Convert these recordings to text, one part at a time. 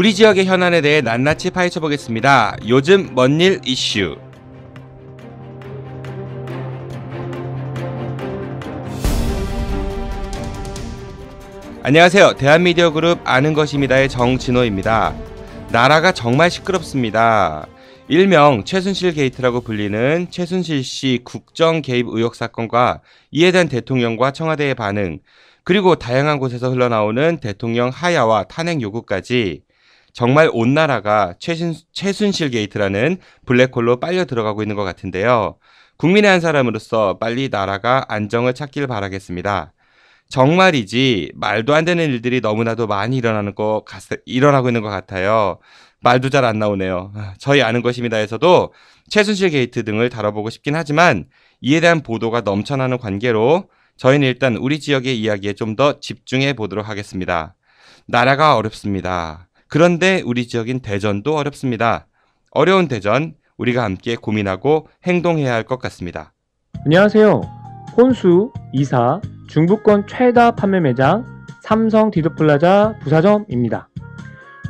우리 지역의 현안에 대해 낱낱이 파헤쳐 보겠습니다. 요즘 먼일 이슈. 안녕하세요. 대한미디어 그룹 아는 것입니다의 정진호입니다. 나라가 정말 시끄럽습니다. 일명 최순실 게이트라고 불리는 최순실 씨 국정 개입 의혹 사건과 이에 대한 대통령과 청와대의 반응, 그리고 다양한 곳에서 흘러나오는 대통령 하야와 탄핵 요구까지 정말 온 나라가 최신, 최순실 게이트라는 블랙홀로 빨려 들어가고 있는 것 같은데요. 국민의 한 사람으로서 빨리 나라가 안정을 찾길 바라겠습니다. 정말이지 말도 안 되는 일들이 너무나도 많이 일어나는 것 같, 일어나고 있는 것 같아요. 말도 잘 안 나오네요. 아, 저희 아는 것입니다에서도 최순실 게이트 등을 다뤄보고 싶긴 하지만 이에 대한 보도가 넘쳐나는 관계로 저희는 일단 우리 지역의 이야기에 좀 더 집중해 보도록 하겠습니다. 나라가 어렵습니다. 그런데 우리 지역인 대전도 어렵습니다. 어려운 대전, 우리가 함께 고민하고 행동해야 할 것 같습니다. 안녕하세요. 혼수, 이사, 중부권 최다 판매 매장 삼성 디드플라자 부사점입니다.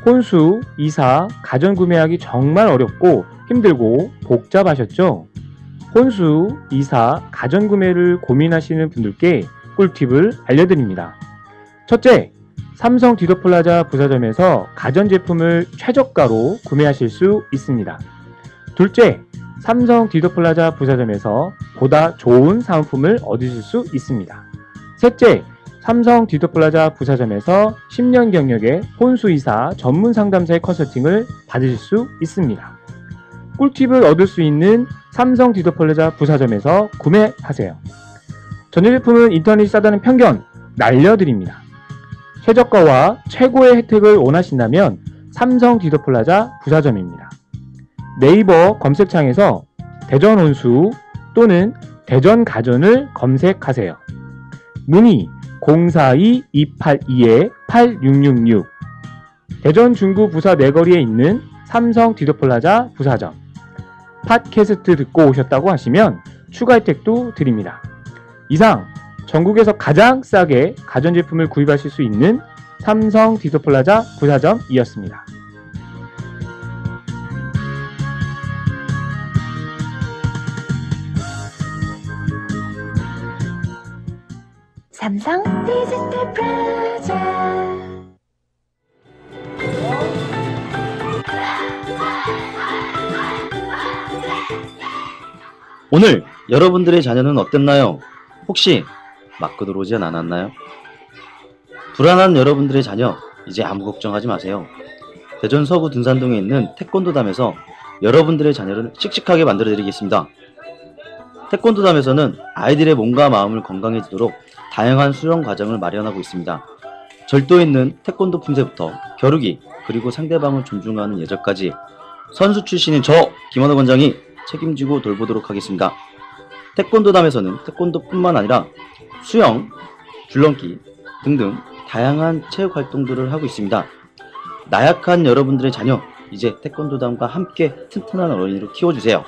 혼수, 이사, 가전 구매하기 정말 어렵고 힘들고 복잡하셨죠? 혼수, 이사, 가전 구매를 고민하시는 분들께 꿀팁을 알려드립니다. 첫째, 삼성 디도플라자 부사점에서 가전제품을 최저가로 구매하실 수 있습니다. 둘째, 삼성 디도플라자 부사점에서 보다 좋은 사은품을 얻으실 수 있습니다. 셋째, 삼성 디도플라자 부사점에서 10년 경력의 혼수이사 전문 상담사의 컨설팅을 받으실 수 있습니다. 꿀팁을 얻을 수 있는 삼성 디도플라자 부사점에서 구매하세요. 전자제품은 인터넷이 싸다는 편견 날려드립니다. 최저가와 최고의 혜택을 원하신다면 삼성 디더플라자 부사점입니다. 네이버 검색창에서 대전 온수 또는 대전 가전을 검색하세요. 문의 042-282-8666 대전 중구 부사 내거리에 있는 삼성 디더플라자 부사점 팟캐스트 듣고 오셨다고 하시면 추가 혜택도 드립니다. 이상 전국에서 가장 싸게 가전제품을 구입하실 수 있는 삼성 디소플라자 부사점이었습니다. 삼성 디지털 프라자 오늘 여러분들의 자녀는 어땠나요? 혹시 맞고 들어오지 않았나요? 불안한 여러분들의 자녀 이제 아무 걱정하지 마세요. 대전 서구 등산동에 있는 태권도담에서 여러분들의 자녀를 씩씩하게 만들어드리겠습니다. 태권도담에서는 아이들의 몸과 마음을 건강해지도록 다양한 수련 과정을 마련하고 있습니다. 절도에 있는 태권도 품새부터 겨루기 그리고 상대방을 존중하는 예절까지 선수 출신인 저 김원호 원장이 책임지고 돌보도록 하겠습니다. 태권도담에서는 태권도뿐만 아니라 수영, 줄넘기 등등 다양한 체육 활동들을 하고 있습니다. 나약한 여러분들의 자녀, 이제 태권도단과 함께 튼튼한 어린이로 키워주세요.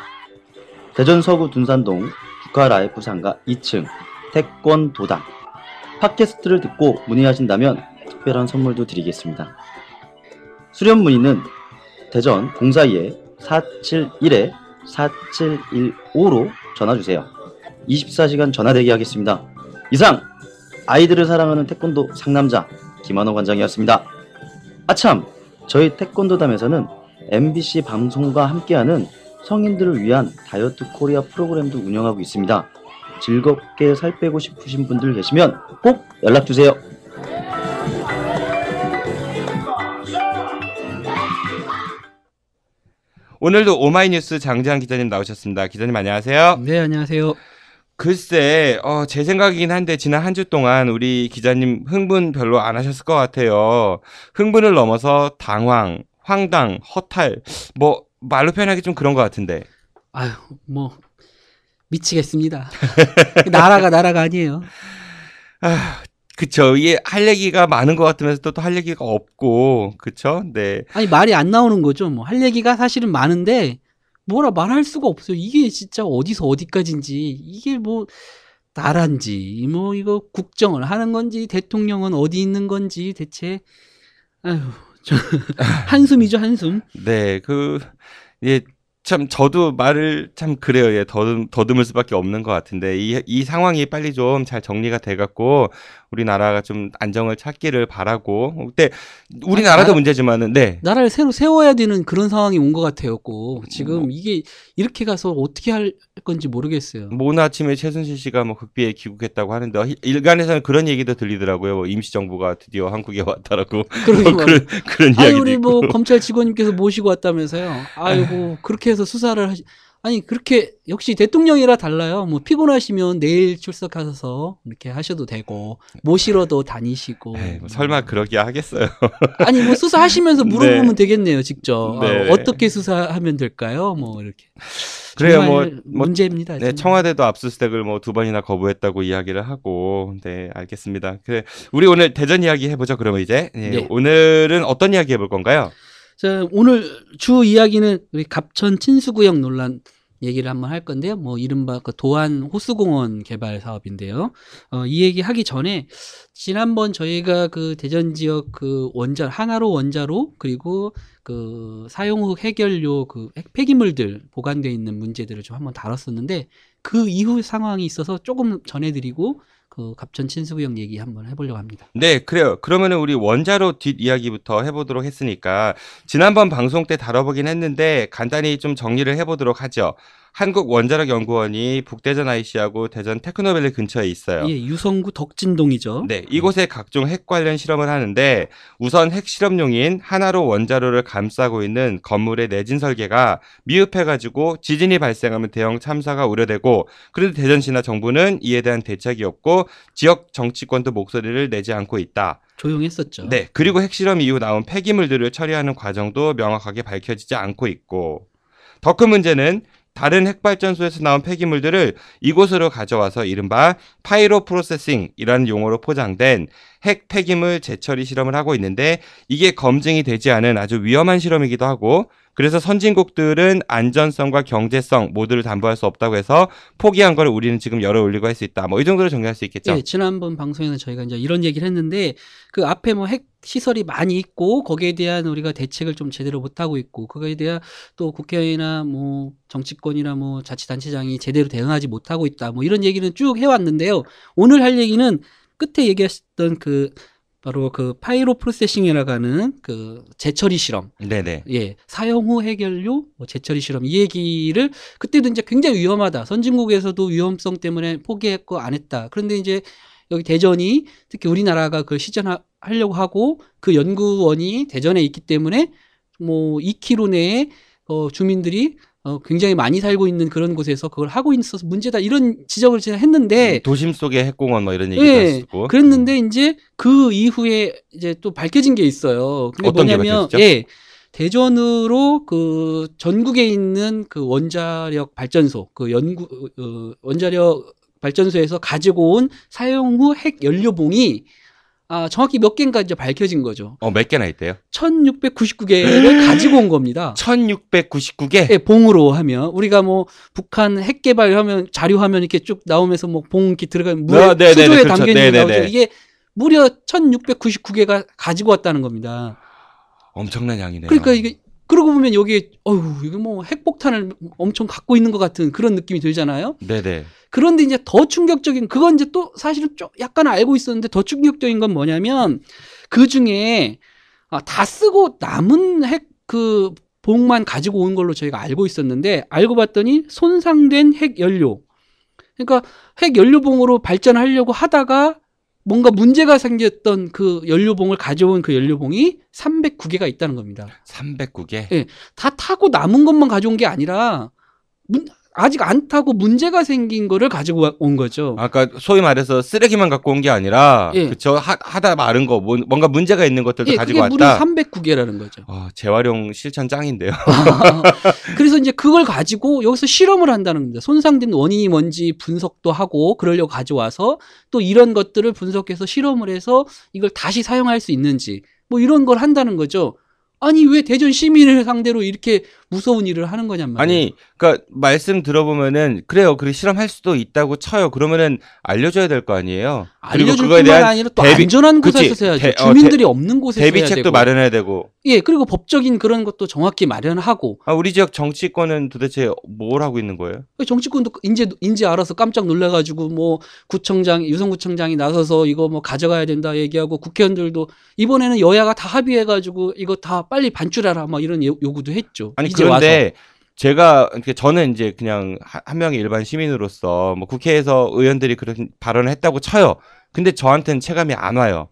대전 서구 둔산동 북카 라이프상가 2층 태권도단 팟캐스트를 듣고 문의하신다면 특별한 선물도 드리겠습니다. 수련 문의는 대전 042-471-4715로 전화주세요. 24시간 전화 대기하겠습니다. 이상 아이들을 사랑하는 태권도 상남자 김한호 관장이었습니다. 아참 저희 태권도담에서는 MBC 방송과 함께하는 성인들을 위한 다이어트 코리아 프로그램도 운영하고 있습니다. 즐겁게 살 빼고 싶으신 분들 계시면 꼭 연락주세요. 오늘도 오마이뉴스 장재환 기자님 나오셨습니다. 기자님 안녕하세요. 네, 안녕하세요. 글쎄, 어, 제 생각이긴 한데 지난 한 주 동안 우리 기자님 흥분 별로 안 하셨을 것 같아요. 흥분을 넘어서 당황, 황당, 허탈, 뭐 말로 표현하기 좀 그런 것 같은데. 아유, 뭐 미치겠습니다. 나라가 나라가 아니에요. 아, 그쵸. 이게 할 얘기가 많은 것 같으면서 또 할 얘기가 없고, 그쵸? 네. 아니 말이 안 나오는 거죠. 뭐 할 얘기가 사실은 많은데 뭐라 말할 수가 없어요. 이게 진짜 어디서 어디까지인지 이게 뭐 나란지 뭐 이거 국정을 하는 건지 대통령은 어디 있는 건지 대체 아휴 저 한숨이죠 한숨. 네그 예. 참 저도 말을 참 그래요. 예, 더듬, 더듬을 수밖에 없는 것 같은데 이, 이 상황이 빨리 좀 잘 정리가 돼갖고 우리나라가 좀 안정을 찾기를 바라고 그때 우리나라도 아, 나라, 문제지만은 네 나라를 새로 세워야 되는 그런 상황이 온 것 같아요. 꼭 지금 뭐. 이게 이렇게 가서 어떻게 할 건지 모르겠어요. 모오 아침에 최순실 씨가 뭐 극비에 귀국했다고 하는데 어, 일간에서는 그런 얘기도 들리더라고요. 뭐 임시 정부가 드디어 한국에 왔다라고 뭐 그런 그런 이야기. 아 우리 뭐 있고. 뭐 검찰 직원님께서 모시고 왔다면서요. 아이고 그렇게 해서 수사를 하시. 아니 그렇게 역시 대통령이라 달라요. 뭐 피곤하시면 내일 출석하셔서 이렇게 하셔도 되고 모시러도 뭐 다니시고. 에이, 뭐 설마 그러게 하겠어요. 아니 뭐 수사하시면서 네. 물어보면 네. 되겠네요, 직접. 네. 아, 어떻게 수사하면 될까요? 뭐 이렇게. 그래요, 뭐, 뭐, 문제입니다. 네, 청와대도 압수수색을 뭐 두 번이나 거부했다고 이야기를 하고, 네, 알겠습니다. 그래, 우리 오늘 대전 이야기 해보죠. 그러면 이제 네, 네. 오늘은 어떤 이야기 해볼 건가요? 자, 오늘 주 이야기는 우리 갑천 친수구역 논란 얘기를 한번 할 건데요. 뭐 이른바 그 도안 호수공원 개발 사업인데요. 어, 이 얘기 하기 전에 지난번 저희가 그 대전 지역 그 원자 하나로 원자로 그리고 그 사용 후 해결료 그 폐기물들 보관돼 있는 문제들을 좀 한번 다뤘었는데 그 이후 상황이 있어서 조금 전해드리고 그갑천 친수구역 얘기 한번 해보려고 합니다. 네, 그래요. 그러면은 우리 원자로 뒷 이야기부터 해보도록 했으니까 지난번 방송 때 다뤄보긴 했는데 간단히 좀 정리를 해보도록 하죠. 한국원자력연구원이 북대전 IC하고 대전 테크노밸리 근처에 있어요. 예, 유성구 덕진동이죠. 네, 이곳에 각종 핵 관련 실험을 하는데 우선 핵 실험용인 하나로 원자로를 감싸고 있는 건물의 내진 설계가 미흡해가지고 지진이 발생하면 대형 참사가 우려되고 그래도 대전시나 정부는 이에 대한 대책이 없고 지역 정치권도 목소리를 내지 않고 있다. 조용했었죠. 네, 그리고 핵실험 이후 나온 폐기물들을 처리하는 과정도 명확하게 밝혀지지 않고 있고 더 큰 문제는 다른 핵발전소에서 나온 폐기물들을 이곳으로 가져와서 이른바 파이로 프로세싱이라는 용어로 포장된 핵 폐기물 재처리 실험을 하고 있는데 이게 검증이 되지 않은 아주 위험한 실험이기도 하고 그래서 선진국들은 안전성과 경제성 모두를 담보할 수 없다고 해서 포기한 걸 우리는 지금 열어 올리고 할 수 있다. 뭐 이 정도로 정리할 수 있겠죠. 예, 지난번 방송에는 저희가 이제 이런 얘기를 했는데 그 앞에 뭐 핵 시설이 많이 있고 거기에 대한 우리가 대책을 좀 제대로 못 하고 있고 그거에 대한 또 국회의나 뭐 정치권이나 뭐 자치단체장이 제대로 대응하지 못하고 있다. 뭐 이런 얘기는 쭉 해왔는데요. 오늘 할 얘기는 끝에 얘기했던 그 바로 그 파이로 프로세싱이라고 하는 그 재처리 실험. 네네. 예. 사용 후 해결료, 뭐 재처리 실험 이 얘기를 그때도 이제 굉장히 위험하다. 선진국에서도 위험성 때문에 포기했고 안 했다. 그런데 이제 여기 대전이 특히 우리나라가 그 시전하려고 하고 그 연구원이 대전에 있기 때문에 뭐 2km 내에 어, 주민들이 어, 굉장히 많이 살고 있는 그런 곳에서 그걸 하고 있어서 문제다 이런 지적을 제가 했는데 음, 도심 속의 핵공원 뭐 이런 얘기도 네, 예, 했었고 그랬는데 음. 이제 그 이후에 이제 또 밝혀진 게 있어요. 근데 뭐냐면 예. 대전으로 그 전국에 있는 그 원자력 발전소 그 연구 어, 원자력 발전소에서 가지고 온 사용 후 핵 연료봉이 아, 정확히 몇 개인가 이제 밝혀진 거죠. 어, 몇 개나 있대요? 1699개를 음. 가지고 온 겁니다. 1699개? 네, 예, 봉으로 하면. 우리가 뭐, 북한 핵개발 하면, 자료하면 이렇게 쭉 나오면서 뭐, 봉 이렇게 들어가면, 물에, 어, 아, 네네네, 수조에 담겨있는 그렇죠. 게 네, 네, 나오죠. 네. 이게 무려 1699개가 가지고 왔다는 겁니다. 엄청난 양이네요. 그러니까 이게 그러고 보면 여기 어휴 이거 뭐 핵폭탄을 엄청 갖고 있는 것 같은 그런 느낌이 들잖아요. 네네. 그런데 이제 더 충격적인 그건 이제 또 사실은 좀 약간 알고 있었는데 더 충격적인 건 뭐냐면 그 중에 아, 다 쓰고 남은 핵 그 봉만 가지고 온 걸로 저희가 알고 있었는데 알고 봤더니 손상된 핵 연료. 그러니까 핵 연료봉으로 발전하려고 하다가 뭔가 문제가 생겼던 그 연료봉을 가져온 그 연료봉이 309개가 있다는 겁니다. 309개? 예. 네, 다 타고 남은 것만 가져온 게 아니라 문, 아직 안 타고 문제가 생긴 거를 가지고 온 거죠. 아까 소위 말해서 쓰레기만 갖고 온 게 아니라 예. 그쵸 하, 다 마른 거 뭔가 문제가 있는 것들도 예, 가지고 그게 왔다. 무려 309개라는 거죠. 아, 재활용 실천 짱인데요. 그래서 이제 그걸 가지고 여기서 실험을 한다는 겁니다. 손상된 원인이 뭔지 분석도 하고 그러려고 가져와서 또 이런 것들을 분석해서 실험을 해서 이걸 다시 사용할 수 있는지 뭐 이런 걸 한다는 거죠. 아니 왜 대전 시민을 상대로 이렇게 무서운 일을 하는 거냐 말이에요. 아니, 그러니까 말씀 들어보면은 그래요. 그래 실험할 수도 있다고 쳐요. 그러면은 알려줘야 될 거 아니에요. 알려줄 뿐만 아니라 또 대비, 안전한 곳에서 그야죠 대, 어, 주민들이 대, 없는 곳에서 대비책도 되고. 마련해야 되고. 예, 그리고 법적인 그런 것도 정확히 마련하고. 아, 우리 지역 정치권은 도대체 뭘 하고 있는 거예요? 그 정치권도 이제 이제 알아서 깜짝 놀래가지고 뭐 구청장 유성구청장이 나서서 이거 뭐 가져가야 된다 얘기하고 국회의원들도 이번에는 여야가 다 합의해가지고 이거 다 빨리 반출하라 막 이런 요구도 했죠. 아니 이제 그런데 와서. 제가 저는 이제 그냥 한 명의 일반 시민으로서 뭐 국회에서 의원들이 그런 발언을 했다고 쳐요. 근데 저한테는 체감이 안 와요.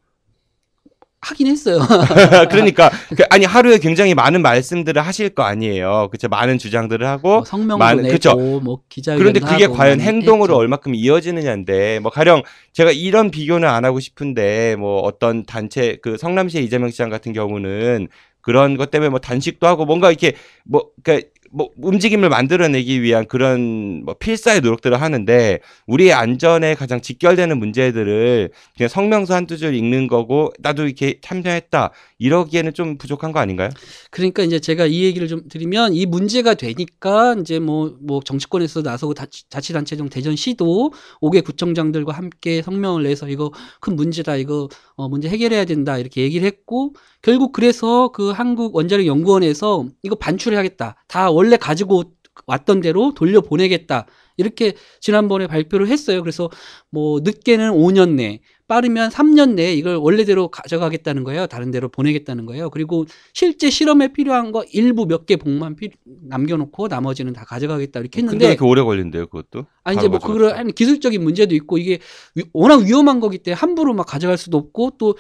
하긴 했어요. 그러니까 그, 아니 하루에 굉장히 많은 말씀들을 하실 거 아니에요. 그쵸 많은 주장들을 하고 뭐 성명도 많은, 내고 그쵸? 뭐 기자 그런데 그게 과연 행동으로 했죠. 얼마큼 이어지느냐인데 뭐 가령 제가 이런 비교는 안 하고 싶은데 뭐 어떤 단체 그 성남시의 이재명 시장 같은 경우는 그런 것 때문에 뭐 단식도 하고 뭔가 이렇게 뭐그니까뭐 움직임을 만들어내기 위한 그런 뭐 필사의 노력들을 하는데 우리의 안전에 가장 직결되는 문제들을 그냥 성명서 한두 줄 읽는 거고 나도 이렇게 참여했다 이러기에는 좀 부족한 거 아닌가요? 그러니까 이제 제가 이 얘기를 좀 드리면 이 문제가 되니까 이제 뭐뭐 뭐 정치권에서 나서고 자치, 단체중 대전시도 5개 구청장들과 함께 성명을 내서 이거 큰 문제다 이거 어 문제 해결해야 된다 이렇게 얘기를 했고 결국 그래서 그 한국 원자력 연구원에서 이거 반출을 하겠다. 다 원래 가지고 왔던 대로 돌려보내겠다. 이렇게 지난번에 발표를 했어요. 그래서 뭐 늦게는 5년 내, 빠르면 3년 내에 이걸 원래대로 가져가겠다는 거예요. 다른 데로 보내겠다는 거예요. 그리고 실제 실험에 필요한 거 일부 몇 개복만 남겨놓고 나머지는 다 가져가겠다 이렇게 했는데. 근데 이렇게 오래 걸린대요, 그것도? 아 이제 뭐 그걸 아니 기술적인 문제도 있고 이게 위, 워낙 위험한 거기 때문에 함부로 막 가져갈 수도 없고 또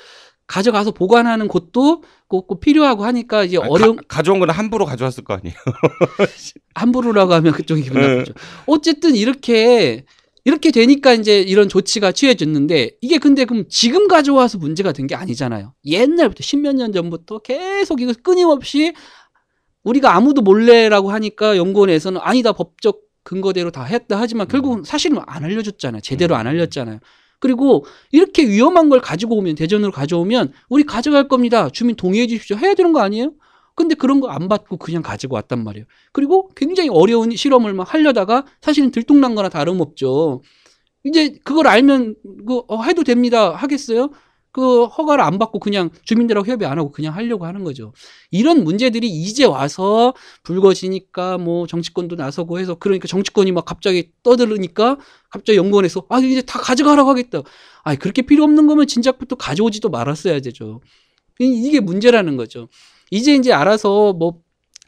가져가서 보관하는 곳도 꼭, 꼭 필요하고 하니까 이제 어려운 가, 져온건 함부로 가져왔을 거 아니에요. 함부로라고 하면 그쪽이 기분 네. 나쁘죠. 어쨌든 이렇게 이렇게 되니까 이제 이런 조치가 취해졌는데 이게 근데 그럼 지금 가져와서 문제가 된 게 아니잖아요. 옛날부터 십몇 년 전부터 계속 이거 끊임없이 우리가 아무도 몰래라고 하니까 연구원에서는 아니다 법적 근거대로 다 했다 하지만 음. 결국은 사실은 안 알려줬잖아요. 제대로 음. 안 알렸잖아요. 그리고 이렇게 위험한 걸 가지고 오면 대전으로 가져오면 우리 가져갈 겁니다. 주민 동의해 주십시오. 해야 되는 거 아니에요? 근데 그런 거 안 받고 그냥 가지고 왔단 말이에요. 그리고 굉장히 어려운 실험을 막 하려다가 사실은 들뚱난 거나 다름없죠. 이제 그걸 알면 그 어, 해도 됩니다. 하겠어요? 그 허가를 안 받고 그냥 주민들하고 협의 안 하고 그냥 하려고 하는 거죠. 이런 문제들이 이제 와서 불거지니까 뭐 정치권도 나서고 해서 그러니까 정치권이 막 갑자기 떠들으니까 갑자기 연구원에서 아 이제 다 가져가라고 하겠다. 아 그렇게 필요 없는 거면 진작부터 가져오지도 말았어야 되죠. 이게 문제라는 거죠. 이제 이제 알아서 뭐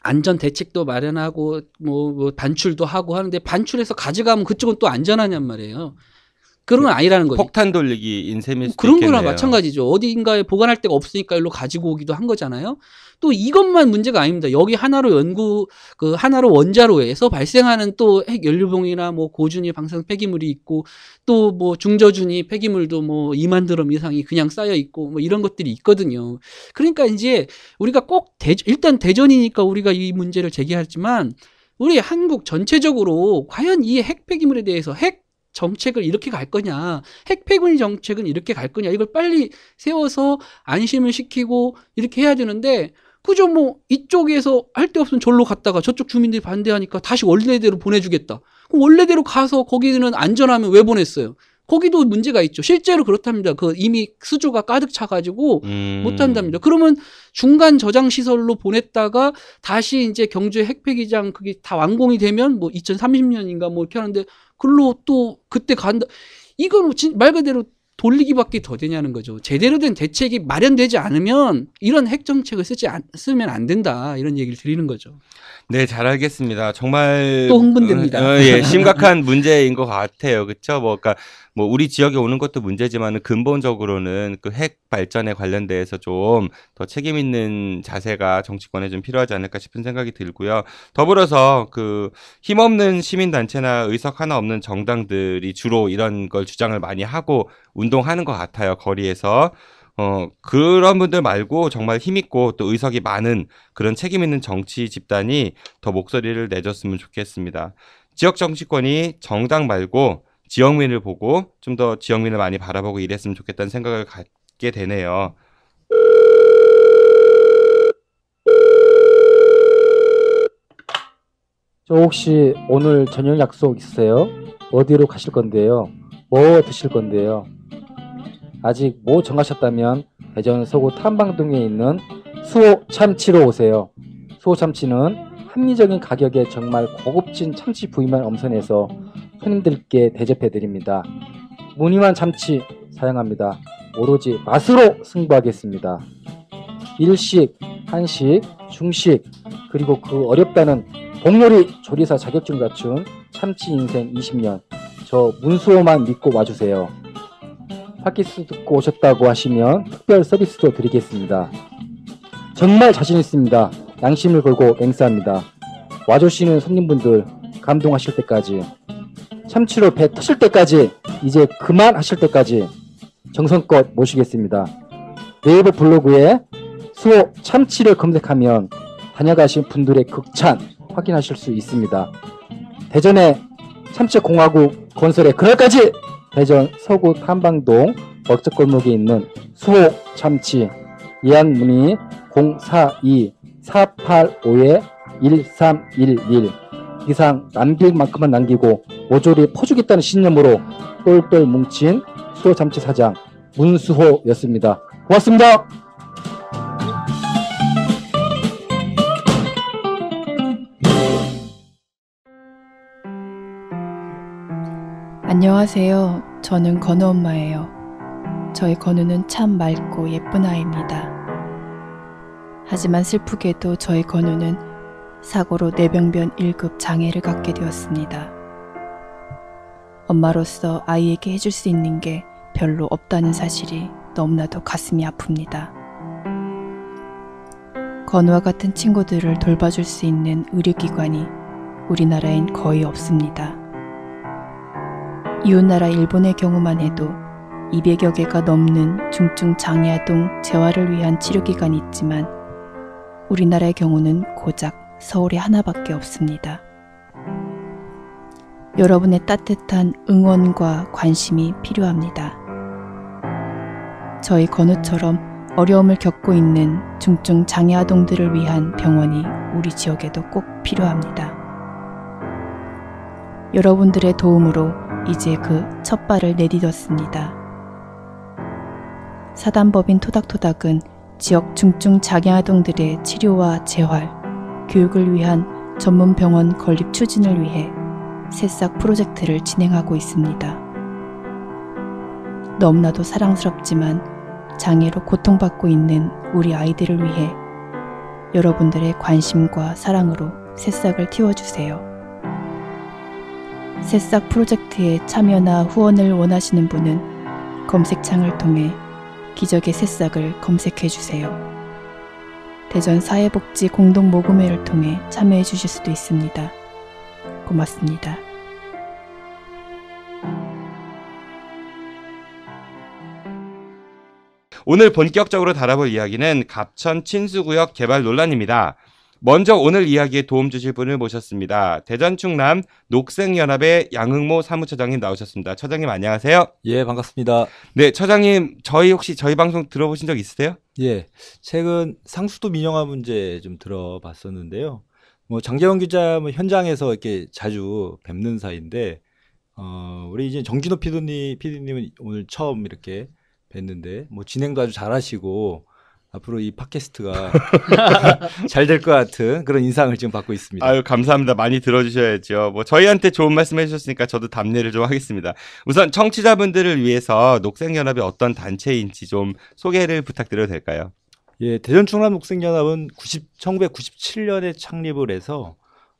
안전 대책도 마련하고 뭐, 뭐 반출도 하고 하는데 반출해서 가져가면 그쪽은 또 안전하냔 말이에요. 그런 건 아니라는 거죠. 폭탄 돌리기인 셈일 수 그런 있겠네요. 거랑 마찬가지죠. 어디인가에 보관할 데가 없으니까 일로 가지고 오기도 한 거잖아요. 또 이것만 문제가 아닙니다. 여기 하나로 연구 그 하나로 원자로에서 발생하는 또 핵 연료봉이나 뭐 고준위 방사성 폐기물이 있고 또 뭐 중저준위 폐기물도 뭐 2만 드럼 이상이 그냥 쌓여 있고 뭐 이런 것들이 있거든요. 그러니까 이제 우리가 꼭 대전, 일단 대전이니까 우리가 이 문제를 제기하지만 우리 한국 전체적으로 과연 이 핵 폐기물에 대해서 핵 정책을 이렇게 갈 거냐 핵폐군 정책은 이렇게 갈 거냐 이걸 빨리 세워서 안심을 시키고 이렇게 해야 되는데 그저 뭐 이쪽에서 할 데 없으면 절로 갔다가 저쪽 주민들이 반대하니까 다시 원래대로 보내주겠다 그럼 원래대로 가서 거기는 안전하면 왜 보냈어요 거기도 문제가 있죠 실제로 그렇답니다 그 이미 수조가 가득 차가지고 음... 못한답니다 그러면 중간 저장 시설로 보냈다가 다시 이제 경주 핵폐기장 그게 다 완공이 되면 뭐 2030년인가 뭐 이렇게 하는데 글로 또 그때 간다. 이건 뭐 말 그대로 돌리기밖에 더 되냐는 거죠. 제대로 된 대책이 마련되지 않으면 이런 핵 정책을 쓰지 않, 쓰면 안 된다 이런 얘기를 드리는 거죠. 네, 잘 알겠습니다. 정말 또 흥분됩니다. 어, 어, 예, 심각한 문제인 것 같아요. 그렇죠? 뭐, 그러니까 뭐 우리 지역에 오는 것도 문제지만 근본적으로는 그 핵 발전에 관련돼서 좀 더 책임 있는 자세가 정치권에 좀 필요하지 않을까 싶은 생각이 들고요. 더불어서 그 힘없는 시민 단체나 의석 하나 없는 정당들이 주로 이런 걸 주장을 많이 하고 운동하는 것 같아요. 거리에서. 어, 그런 분들 말고 정말 힘있고 또 의석이 많은 그런 책임있는 정치 집단이 더 목소리를 내줬으면 좋겠습니다. 지역 정치권이 정당 말고 지역민을 보고 좀 더 지역민을 많이 바라보고 일했으면 좋겠다는 생각을 갖게 되네요. 저 혹시 오늘 저녁 약속 있으세요? 어디로 가실 건데요? 뭐 드실 건데요? 아직 뭐 정하셨다면 대전 서구 탐방동에 있는 수호 참치로 오세요. 수호 참치는 합리적인 가격에 정말 고급진 참치 부위만 엄선해서 손님들께 대접해드립니다. 무늬만 참치 사용합니다. 오로지 맛으로 승부하겠습니다. 일식, 한식, 중식, 그리고 그 어렵다는 복요리 조리사 자격증 갖춘 참치 인생 20년 저 문수호만 믿고 와주세요. 팟캐스트 듣고 오셨다고 하시면 특별 서비스도 드리겠습니다. 정말 자신 있습니다. 양심을 걸고 맹세합니다. 와주시는 손님분들 감동하실 때까지 참치로 배 터질 때까지 이제 그만하실 때까지 정성껏 모시겠습니다. 네이버 블로그에 수호 참치를 검색하면 다녀가신 분들의 극찬 확인하실 수 있습니다. 대전의 참치공화국 건설의 그날까지 대전 서구 탐방동 먹적골목에 있는 수호 참치 예약 문의 042 485에 1311 이상 남길 만큼만 남기고 모조리 퍼주겠다는 신념으로 똘똘 뭉친 수호 잠치 사장 문수호였습니다. 고맙습니다. 안녕하세요. 저는 건우 엄마예요. 저희 건우는 참 맑고 예쁜 아이입니다. 하지만 슬프게도 저희 건우는 사고로 뇌병변 1급 장애를 갖게 되었습니다. 엄마로서 아이에게 해줄 수 있는 게 별로 없다는 사실이 너무나도 가슴이 아픕니다. 건우와 같은 친구들을 돌봐줄 수 있는 의료기관이 우리나라엔 거의 없습니다. 이웃나라 일본의 경우만 해도 200여 개가 넘는 중증 장애아동 재활을 위한 치료기관이 있지만 우리나라의 경우는 고작 서울에 하나밖에 없습니다. 여러분의 따뜻한 응원과 관심이 필요합니다. 저희 건우처럼 어려움을 겪고 있는 중증 장애 아동들을 위한 병원이 우리 지역에도 꼭 필요합니다. 여러분들의 도움으로 이제 그 첫 발을 내딛었습니다. 사단법인 토닥토닥은 지역 중증 장애 아동들의 치료와 재활, 교육을 위한 전문병원 건립 추진을 위해 새싹 프로젝트를 진행하고 있습니다. 너무나도 사랑스럽지만 장애로 고통받고 있는 우리 아이들을 위해 여러분들의 관심과 사랑으로 새싹을 키워주세요 새싹 프로젝트에 참여나 후원을 원하시는 분은 검색창을 통해 기적의 새싹을 검색해 주세요. 대전 사회복지 공동 모금회를 통해 참여해 주실 수도 있습니다. 고맙습니다. 오늘 본격적으로 다뤄볼 이야기는 갑천 친수구역 개발 논란입니다. 먼저 오늘 이야기에 도움 주실 분을 모셨습니다. 대전 충남 녹색연합의 양흥모 사무처장님 나오셨습니다. 처장님 안녕하세요. 예, 반갑습니다. 네, 처장님 저희 혹시 저희 방송 들어보신 적 있으세요? 예, 최근 상수도 민영화 문제 좀 들어봤었는데요. 뭐 장재원 기자 뭐 현장에서 이렇게 자주 뵙는 사이인데 어, 우리 이제 정진호 피디님, 피디님은 오늘 처음 이렇게 뵀는데 뭐 진행도 아주 잘하시고 앞으로 이 팟캐스트가 잘 될 것 같은 그런 인상을 지금 받고 있습니다. 아유 감사합니다. 많이 들어주셔야죠. 뭐 저희한테 좋은 말씀해주셨으니까 저도 답례를 좀 하겠습니다. 우선 청취자분들을 위해서 녹색연합이 어떤 단체인지 좀 소개를 부탁드려도 될까요? 예, 대전 충남 녹색연합은 90, 1997년에 창립을 해서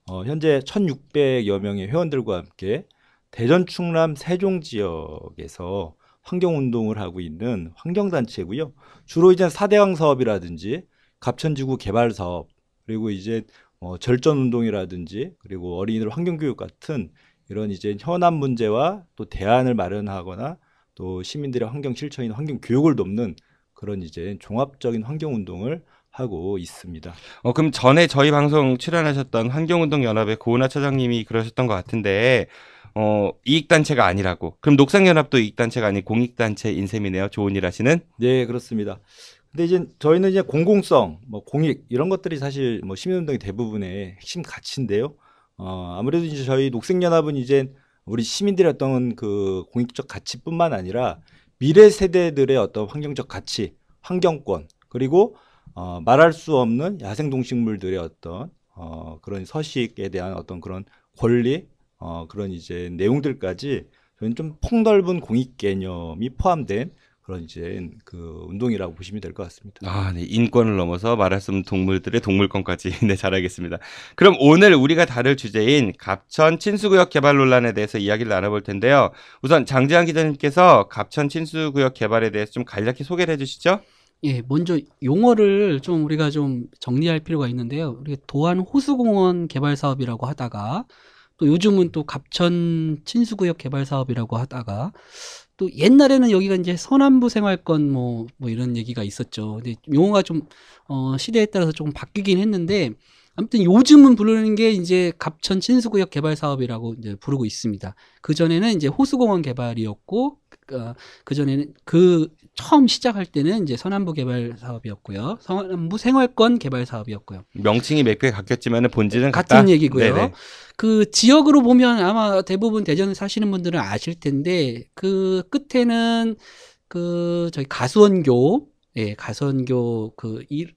어, 현재 1,600여 명의 회원들과 함께 대전 충남 세종 지역에서 환경운동을 하고 있는 환경단체고요. 주로 이제 사대강 사업이라든지 갑천지구 개발 사업 그리고 이제 어, 절전운동이라든지 그리고 어린이들 환경교육 같은 이런 이제 현안 문제와 또 대안을 마련하거나 또 시민들의 환경 실천인 환경 교육을 돕는 그런 이제 종합적인 환경 운동을 하고 있습니다. 어, 그럼 전에 저희 방송 출연하셨던 환경운동연합의 고은하 차장님이 그러셨던 것 같은데 어, 이익단체가 아니라고. 그럼 녹상연합도 이익단체가 아닌 공익단체 인셈이네요. 좋은 일 하시는? 네, 그렇습니다. 근데 이제 저희는 이제 공공성, 뭐 공익 이런 것들이 사실 뭐 시민운동의 대부분의 핵심 가치인데요. 어, 아무래도 이제 저희 녹색연합은 이제 우리 시민들의 어떤 그 공익적 가치뿐만 아니라 미래 세대들의 어떤 환경적 가치, 환경권, 그리고 어, 말할 수 없는 야생동식물들의 어떤 어, 그런 서식에 대한 어떤 그런 권리 어, 그런 이제 내용들까지 저는 좀 폭넓은 공익 개념이 포함된 그런 이제 그 운동이라고 보시면 될 것 같습니다. 아, 네. 인권을 넘어서 말할 수 없는 동물들의 동물권까지 네, 잘 알겠습니다. 그럼 오늘 우리가 다룰 주제인 갑천 친수구역 개발 논란에 대해서 이야기를 나눠볼 텐데요. 우선 장재환 기자님께서 갑천 친수구역 개발에 대해서 좀 간략히 소개를 해주시죠. 예, 먼저 용어를 좀 우리가 좀 정리할 필요가 있는데요. 우리 도안 호수공원 개발 사업이라고 하다가 또 요즘은 또 갑천 친수구역 개발 사업이라고 하다가 또 옛날에는 여기가 이제 서남부 생활권 뭐, 뭐 이런 얘기가 있었죠. 근데 용어가 좀, 어, 시대에 따라서 조금 바뀌긴 했는데 아무튼 요즘은 부르는 게 이제 갑천 친수구역 개발 사업이라고 이제 부르고 있습니다. 그 전에는 이제 호수공원 개발이었고 그, 어, 그 전에는 그 처음 시작할 때는 이제 서남부 개발 사업이었고요, 서남부 생활권 개발 사업이었고요. 명칭이 몇개 같겠지만 본질은 같은 같다. 얘기고요. 네네. 그 지역으로 보면 아마 대부분 대전에 사시는 분들은 아실 텐데 그 끝에는 그 저희 가수원교 예, 가수원교그 일,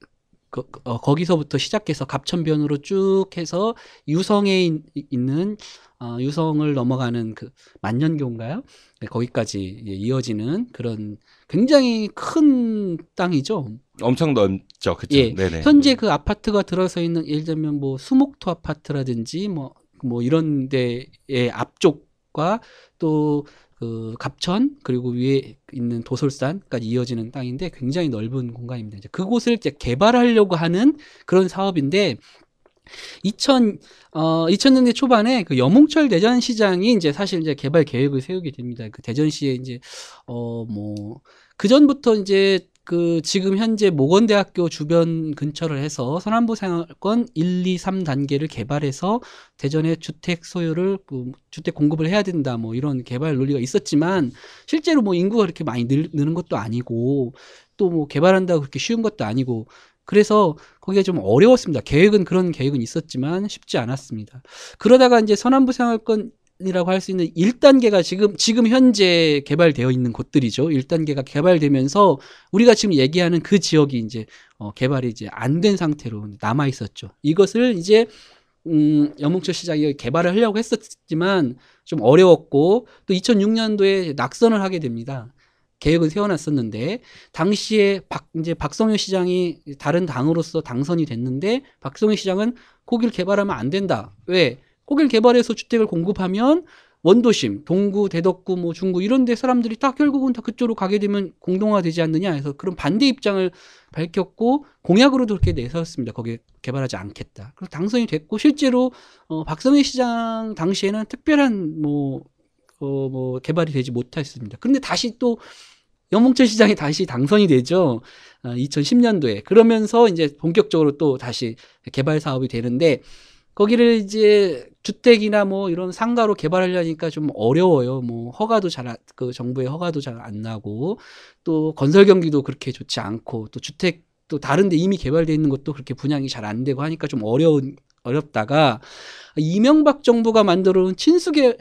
거, 어, 거기서부터 시작해서 갑천변으로 쭉 해서 유성에 인, 있는 어, 유성을 넘어가는 그 만년교인가요? 네, 거기까지 예, 이어지는 그런 굉장히 큰 땅이죠. 엄청 넓죠, 그렇죠. 예, 현재 음. 그 아파트가 들어서 있는 예를 들면 뭐 수목토 아파트라든지 뭐뭐 뭐 이런 데의 앞쪽과 또그 갑천 그리고 위에 있는 도솔산까지 이어지는 땅인데 굉장히 넓은 공간입니다. 이제 그곳을 이제 개발하려고 하는 그런 사업인데 2000, 어, 2000년대 초반에 그 여몽철 대전시장이 이제 사실 이제 개발 계획을 세우게 됩니다. 그 대전시에 이제, 어, 뭐, 그전부터 이제 그 지금 현재 모건대학교 주변 근처를 해서 서남부 생활권 1, 2, 3단계를 개발해서 대전의 주택 소유를 그 주택 공급을 해야 된다 뭐 이런 개발 논리가 있었지만 실제로 뭐 인구가 그렇게 많이 늘, 느는 것도 아니고 또 뭐 개발한다고 그렇게 쉬운 것도 아니고 그래서 거기가 좀 어려웠습니다. 계획은 그런 계획은 있었지만 쉽지 않았습니다. 그러다가 이제 서남부 생활권 이라고 할 수 있는 1단계가 지금 지금 현재 개발되어 있는 곳들이죠. 1단계가 개발되면서 우리가 지금 얘기하는 그 지역이 이제 어, 개발이 이제 안 된 상태로 남아 있었죠. 이것을 이제 음, 연목철 시장이 개발을 하려고 했었지만 좀 어려웠고 또 2006년도에 낙선을 하게 됩니다. 계획을 세워놨었는데 당시에 박 이제 박성현 시장이 다른 당으로서 당선이 됐는데 박성현 시장은 거를 개발하면 안 된다. 왜? 거길 개발해서 주택을 공급하면 원도심, 동구, 대덕구, 뭐 중구 이런 데 사람들이 딱 결국은 다 그쪽으로 가게 되면 공동화되지 않느냐 해서 그런 반대 입장을 밝혔고 공약으로도 그렇게 내세웠습니다. 거기에 개발하지 않겠다. 그래서 당선이 됐고 실제로 어, 박성희 시장 당시에는 특별한 뭐, 어, 뭐 개발이 되지 못했습니다. 그런데 다시 또 영봉철 시장이 다시 당선이 되죠. 어, 아, 2010년도에. 그러면서 이제 본격적으로 또 다시 개발 사업이 되는데 거기를 이제 주택이나 뭐 이런 상가로 개발하려니까 좀 어려워요. 뭐 허가도 잘 그 정부의 허가도 잘 안 나고 또 건설 경기도 그렇게 좋지 않고 또 주택 또 다른데 이미 개발되어 있는 것도 그렇게 분양이 잘 안 되고 하니까 좀 어려운 어렵다가 이명박 정부가 만들어놓은 친수개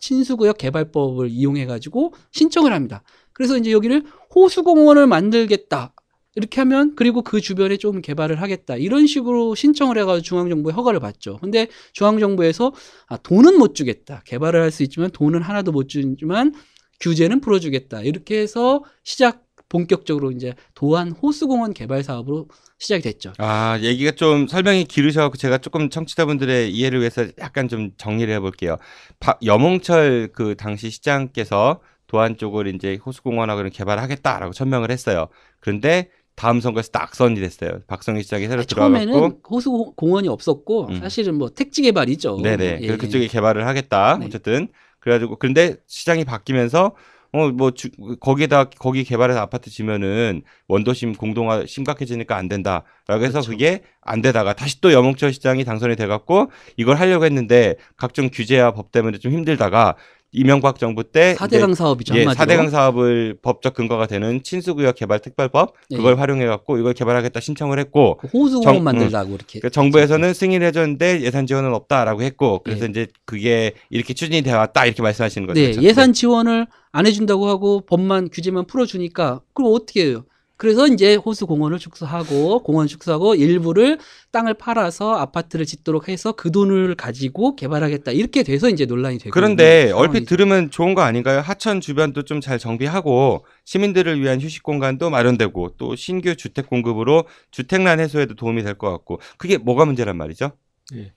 친수구역 개발법을 이용해 가지고 신청을 합니다. 그래서 이제 여기를 호수공원을 만들겠다. 이렇게 하면 그리고 그 주변에 좀 개발을 하겠다 이런 식으로 신청을 해가지고 중앙정부에 허가를 받죠 근데 중앙정부에서 아, 돈은 못 주겠다 개발을 할 수 있지만 돈은 하나도 못 주지만 규제는 풀어주겠다 이렇게 해서 시작 본격적으로 이제 도안 호수공원 개발 사업으로 시작이 됐죠. 아 얘기가 좀 설명이 길으셔서 제가 조금 청취자분들의 이해를 위해서 약간 좀 정리를 해볼게요. 바, 여몽철 그 당시 시장께서 도안 쪽을 이제 호수공원하고 개발하겠다라고 천명을 했어요. 그런데 다음 선거에서 낙선이 됐어요. 박성희 시장이 새로 들어갔고 처음에는 호수 공원이 없었고 음. 사실은 뭐 택지 개발이죠. 네네. 예, 예. 그쪽에 개발을 하겠다. 네. 어쨌든 그래가지고 그런데 시장이 바뀌면서 어뭐 거기에다 거기 개발해서 아파트 지면은 원도심 공동화 심각해지니까 안 된다라고 해서 그렇죠. 그게안 되다가 다시 또 여몽철 시장이 당선이 돼갖고 이걸 하려고 했는데 각종 규제와 법 때문에 좀 힘들다가 이명박 정부 때 4대강 사업이죠. 예, 4대강 사업을 법적 근거가 되는 친수구역 개발 특별법 예. 그걸 예. 활용해 갖고 이걸 개발하겠다 신청을 했고 그 호수공원 정, 만들라고 음. 이렇게 그 정부에서는 승인을 해 줬는데 예산 지원은 없다라고 했고 예. 그래서 예. 이제 그게 이렇게 추진이 되었다 이렇게 말씀하시는 거죠. 네, 그렇죠? 예산 네. 지원을 안 해준다고 하고 법만 규제만 풀어주니까 그럼 어떻게 해요? 그래서 이제 호수 공원을 축소하고 공원 축소하고 일부를 땅을 팔아서 아파트를 짓도록 해서 그 돈을 가지고 개발하겠다 이렇게 돼서 이제 논란이 되고 그런데 얼핏 들으면 좋은 거 아닌가요? 하천 주변도 좀 잘 정비하고 시민들을 위한 휴식 공간도 마련되고 또 신규 주택 공급으로 주택난 해소에도 도움이 될 것 같고 그게 뭐가 문제란 말이죠? 예.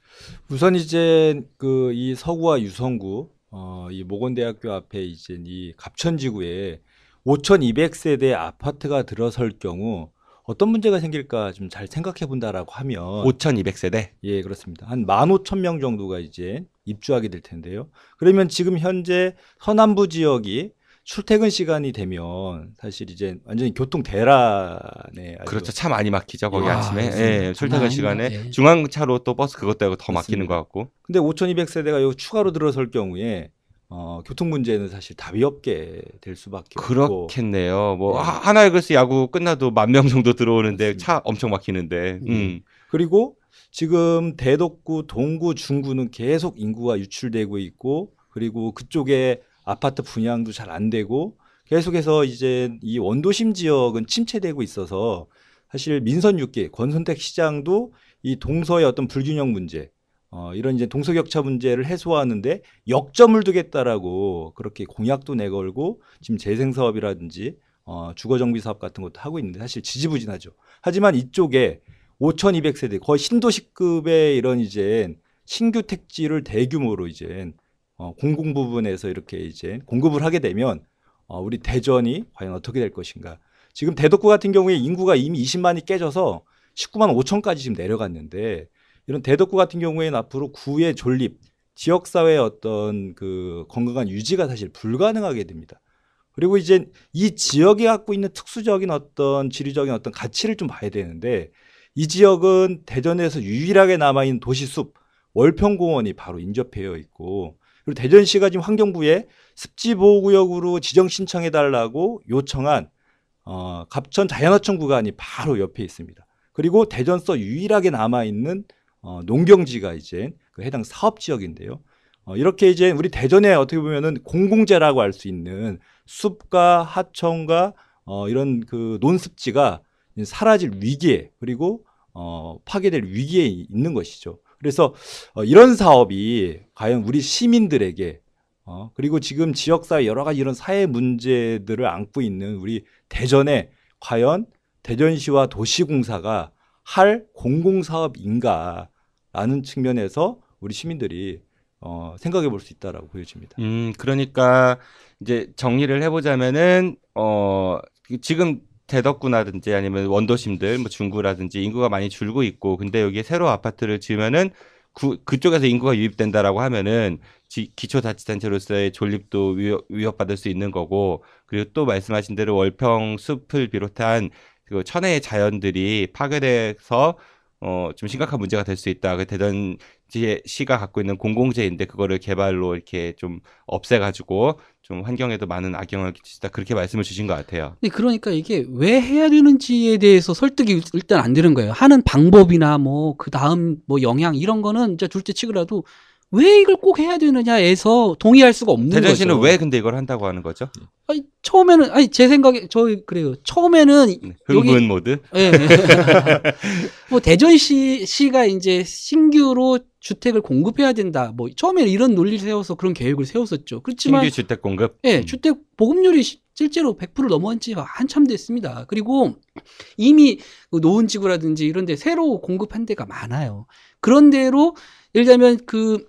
우선 이제 그 이 서구와 유성구 어, 이 모건대학교 앞에 이제 이 갑천지구에 5,200세대 아파트가 들어설 경우 어떤 문제가 생길까 좀 잘 생각해 본다라고 하면 5,200세대? 예, 그렇습니다. 한 15,000명 정도가 이제 입주하게 될 텐데요. 그러면 지금 현재 서남부 지역이 출퇴근 시간이 되면 사실 이제 완전히 교통 대란에 그렇죠 차 많이 막히죠 거기 아, 침에 예, 출퇴근 시간에 네. 중앙차로 또 버스 그것 도문에더습니다 막히는 것 같고 근데 5,200세대가 요 추가로 들어설 경우에 어, 교통 문제는 사실 답이 없게 될 수밖에 없고 그렇겠네요. 뭐 네. 하나의 글스 야구 끝나도 만 명 정도 들어오는데 맞습니다. 차 엄청 막히는데. 음. 음. 그리고 지금 대덕구, 동구, 중구는 계속 인구가 유출되고 있고 그리고 그쪽에 아파트 분양도 잘 안 되고 계속해서 이제 이 원도심 지역은 침체되고 있어서 사실 민선 6기 권선택 시장도 이 동서의 어떤 불균형 문제 어, 이런 이제 동서격차 문제를 해소하는데 역점을 두겠다라고 그렇게 공약도 내걸고 지금 재생사업이라든지 어, 주거정비 사업 같은 것도 하고 있는데 사실 지지부진하죠. 하지만 이쪽에 5,200세대 거의 신도시급의 이런 이제 신규 택지를 대규모로 이제 어, 공공 부분에서 이렇게 이제 공급을 하게 되면 어, 우리 대전이 과연 어떻게 될 것인가. 지금 대덕구 같은 경우에 인구가 이미 20만이 깨져서 19만 5천까지 지금 내려갔는데 이런 대덕구 같은 경우에는 앞으로 구의 존립, 지역사회의 어떤 그 건강한 유지가 사실 불가능하게 됩니다. 그리고 이제 이 지역이 갖고 있는 특수적인 어떤 지리적인 어떤 가치를 좀 봐야 되는데 이 지역은 대전에서 유일하게 남아있는 도시숲 월평공원이 바로 인접해 있고 그리고 대전시가 지금 환경부에 습지보호구역으로 지정 신청해 달라고 요청한 어, 갑천 자연화천 구간이 바로 옆에 있습니다. 그리고 대전서 유일하게 남아있는 어, 농경지가 이제 그 해당 사업 지역인데요. 어, 이렇게 이제 우리 대전에 어떻게 보면은 공공재라고 할 수 있는 숲과 하천과 어, 이런 그 논습지가 사라질 위기에 그리고 어, 파괴될 위기에 있는 것이죠. 그래서 어, 이런 사업이 과연 우리 시민들에게 어, 그리고 지금 지역사회 여러 가지 이런 사회 문제들을 안고 있는 우리 대전에 과연 대전시와 도시공사가 할 공공사업인가 아는 측면에서 우리 시민들이 어, 생각해 볼 수 있다라고 보여집니다. 음, 그러니까 이제 정리를 해보자면은 어, 지금 대덕구나든지 아니면 원도심들, 뭐 중구라든지 인구가 많이 줄고 있고, 근데 여기에 새로 아파트를 지으면은 구, 그쪽에서 인구가 유입된다라고 하면은 지, 기초자치단체로서의 존립도 위협, 위협받을 수 있는 거고, 그리고 또 말씀하신 대로 월평 숲을 비롯한 그 천혜의 자연들이 파괴돼서 어, 좀 심각한 문제가 될 수 있다. 그 대전시가 갖고 있는 공공재인데 그거를 개발로 이렇게 좀 없애가지고 좀 환경에도 많은 악영향을 끼치다 그렇게 말씀을 주신 것 같아요. 네, 그러니까 이게 왜 해야 되는지에 대해서 설득이 일단 안 되는 거예요. 하는 방법이나 뭐 그 다음 뭐 영향 이런 거는 진짜 둘째 치더라도 왜 이걸 꼭 해야 되느냐에서 동의할 수가 없는 거죠. 대전 씨는 왜 근데 이걸 한다고 하는 거죠? 아니 처음에는 아니 제 생각에 저 그래요. 처음에는 네, 흥분 여기, 모드. 네. 뭐 대전 시 시가 이제 신규로 주택을 공급해야 된다. 뭐 처음에는 이런 논리를 세워서 그런 계획을 세웠었죠. 그렇지만 신규 주택 공급. 예, 네, 주택 보급률이 실제로 100% 넘어간 지 한참 됐습니다. 그리고 이미 그 노은 지구라든지 이런 데 새로 공급한 데가 많아요. 그런 데로 예를 들면 그